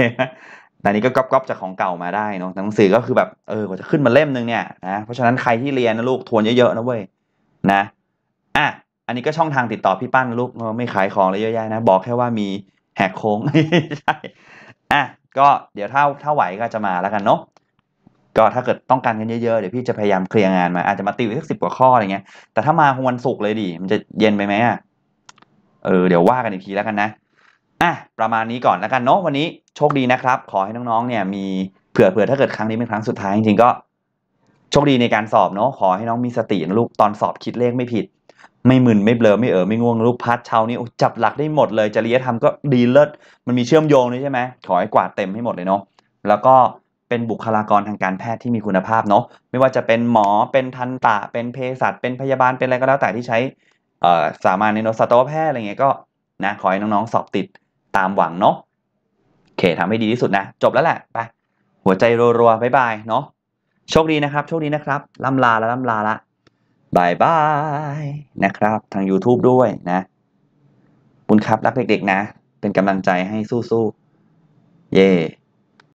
แต่นี้ก็ก๊อปจากของเก่ามาได้เนาะหนังสือก็คือแบบเออจะขึ้นมาเล่มนึงเนี่ยนะเพราะฉะนั้นใครที่เรียนนะลูกทวนเยอะๆนะเว้ยนะอ่ะอันนี้ก็ช่องทางติดต่อพี่ปั้นลูกไม่ขายของเลยเยอะแยะนะบอกแค่ว่ามีแหกโค้งใช่อ่ะก็เดี๋ยวถ้าถ้าไหวก็จะมาแล้วกันเนาะก็ถ้าเกิดต้องการกันเยอะๆเดี๋ยวพี่จะพยายามเคลียร์งานมาอาจจะมาติวสักสิบกว่าข้ออะไรเงี้ยแต่ถ้ามางวันศุกร์เลยดิมันจะเย็นไปไหมอ่ะเออเดี๋ยวว่ากันอีกทีแล้วกันนะอ่ะ ประมาณนี้ก่อนแล้วกันเนาะวันนี้โชคดีนะครับ ขอให้น้องๆเนี่ยมี เผื่อเผื่อถ้าเกิดครั้งนี้เป็นครั้งสุดท้ายจริงๆก็โชคดีในการสอบเนาะขอให้น้องมีสตินะลูก ตอนสอบคิดเลขไม่ผิด ไม่มึน ไม่เบลอ ไม่เออไม่ง่วง ลูกพัดเช้านี้จับหลักได้หมดเลยจริยธรรมก็ดีเลิศมันมีเชื่อมโยงด้วยใช่ไหมขอให้กวาดเต็มให้หมดเลยเนาะแล้วก็เป็นบุคลากรทางการแพทย์ที่มีคุณภาพเนาะไม่ว่าจะเป็นหมอเป็นทันตะเป็นเภสัชเป็นพยาบาลเป็นอะไรก็แล้วแต่ที่ใช้สามารถในโนสตวแพทย์อะไรเงี้ยก็ นะ ขอให้น้องๆ สอบติดตามหวังเนาะโอเคทำให้ดีที่สุดนะ จบแล้วแหละ ไป หัวใจรัวๆบายบายเนาะ โชคดีนะครับ โชคดีนะครับล่ำลาแล้วล่ำลาละบายบายนะครับ ทาง YouTube ด้วยนะบุญครับ รักเด็กๆ นะ เป็นกำลังใจให้สู้ๆ เย่ yeah.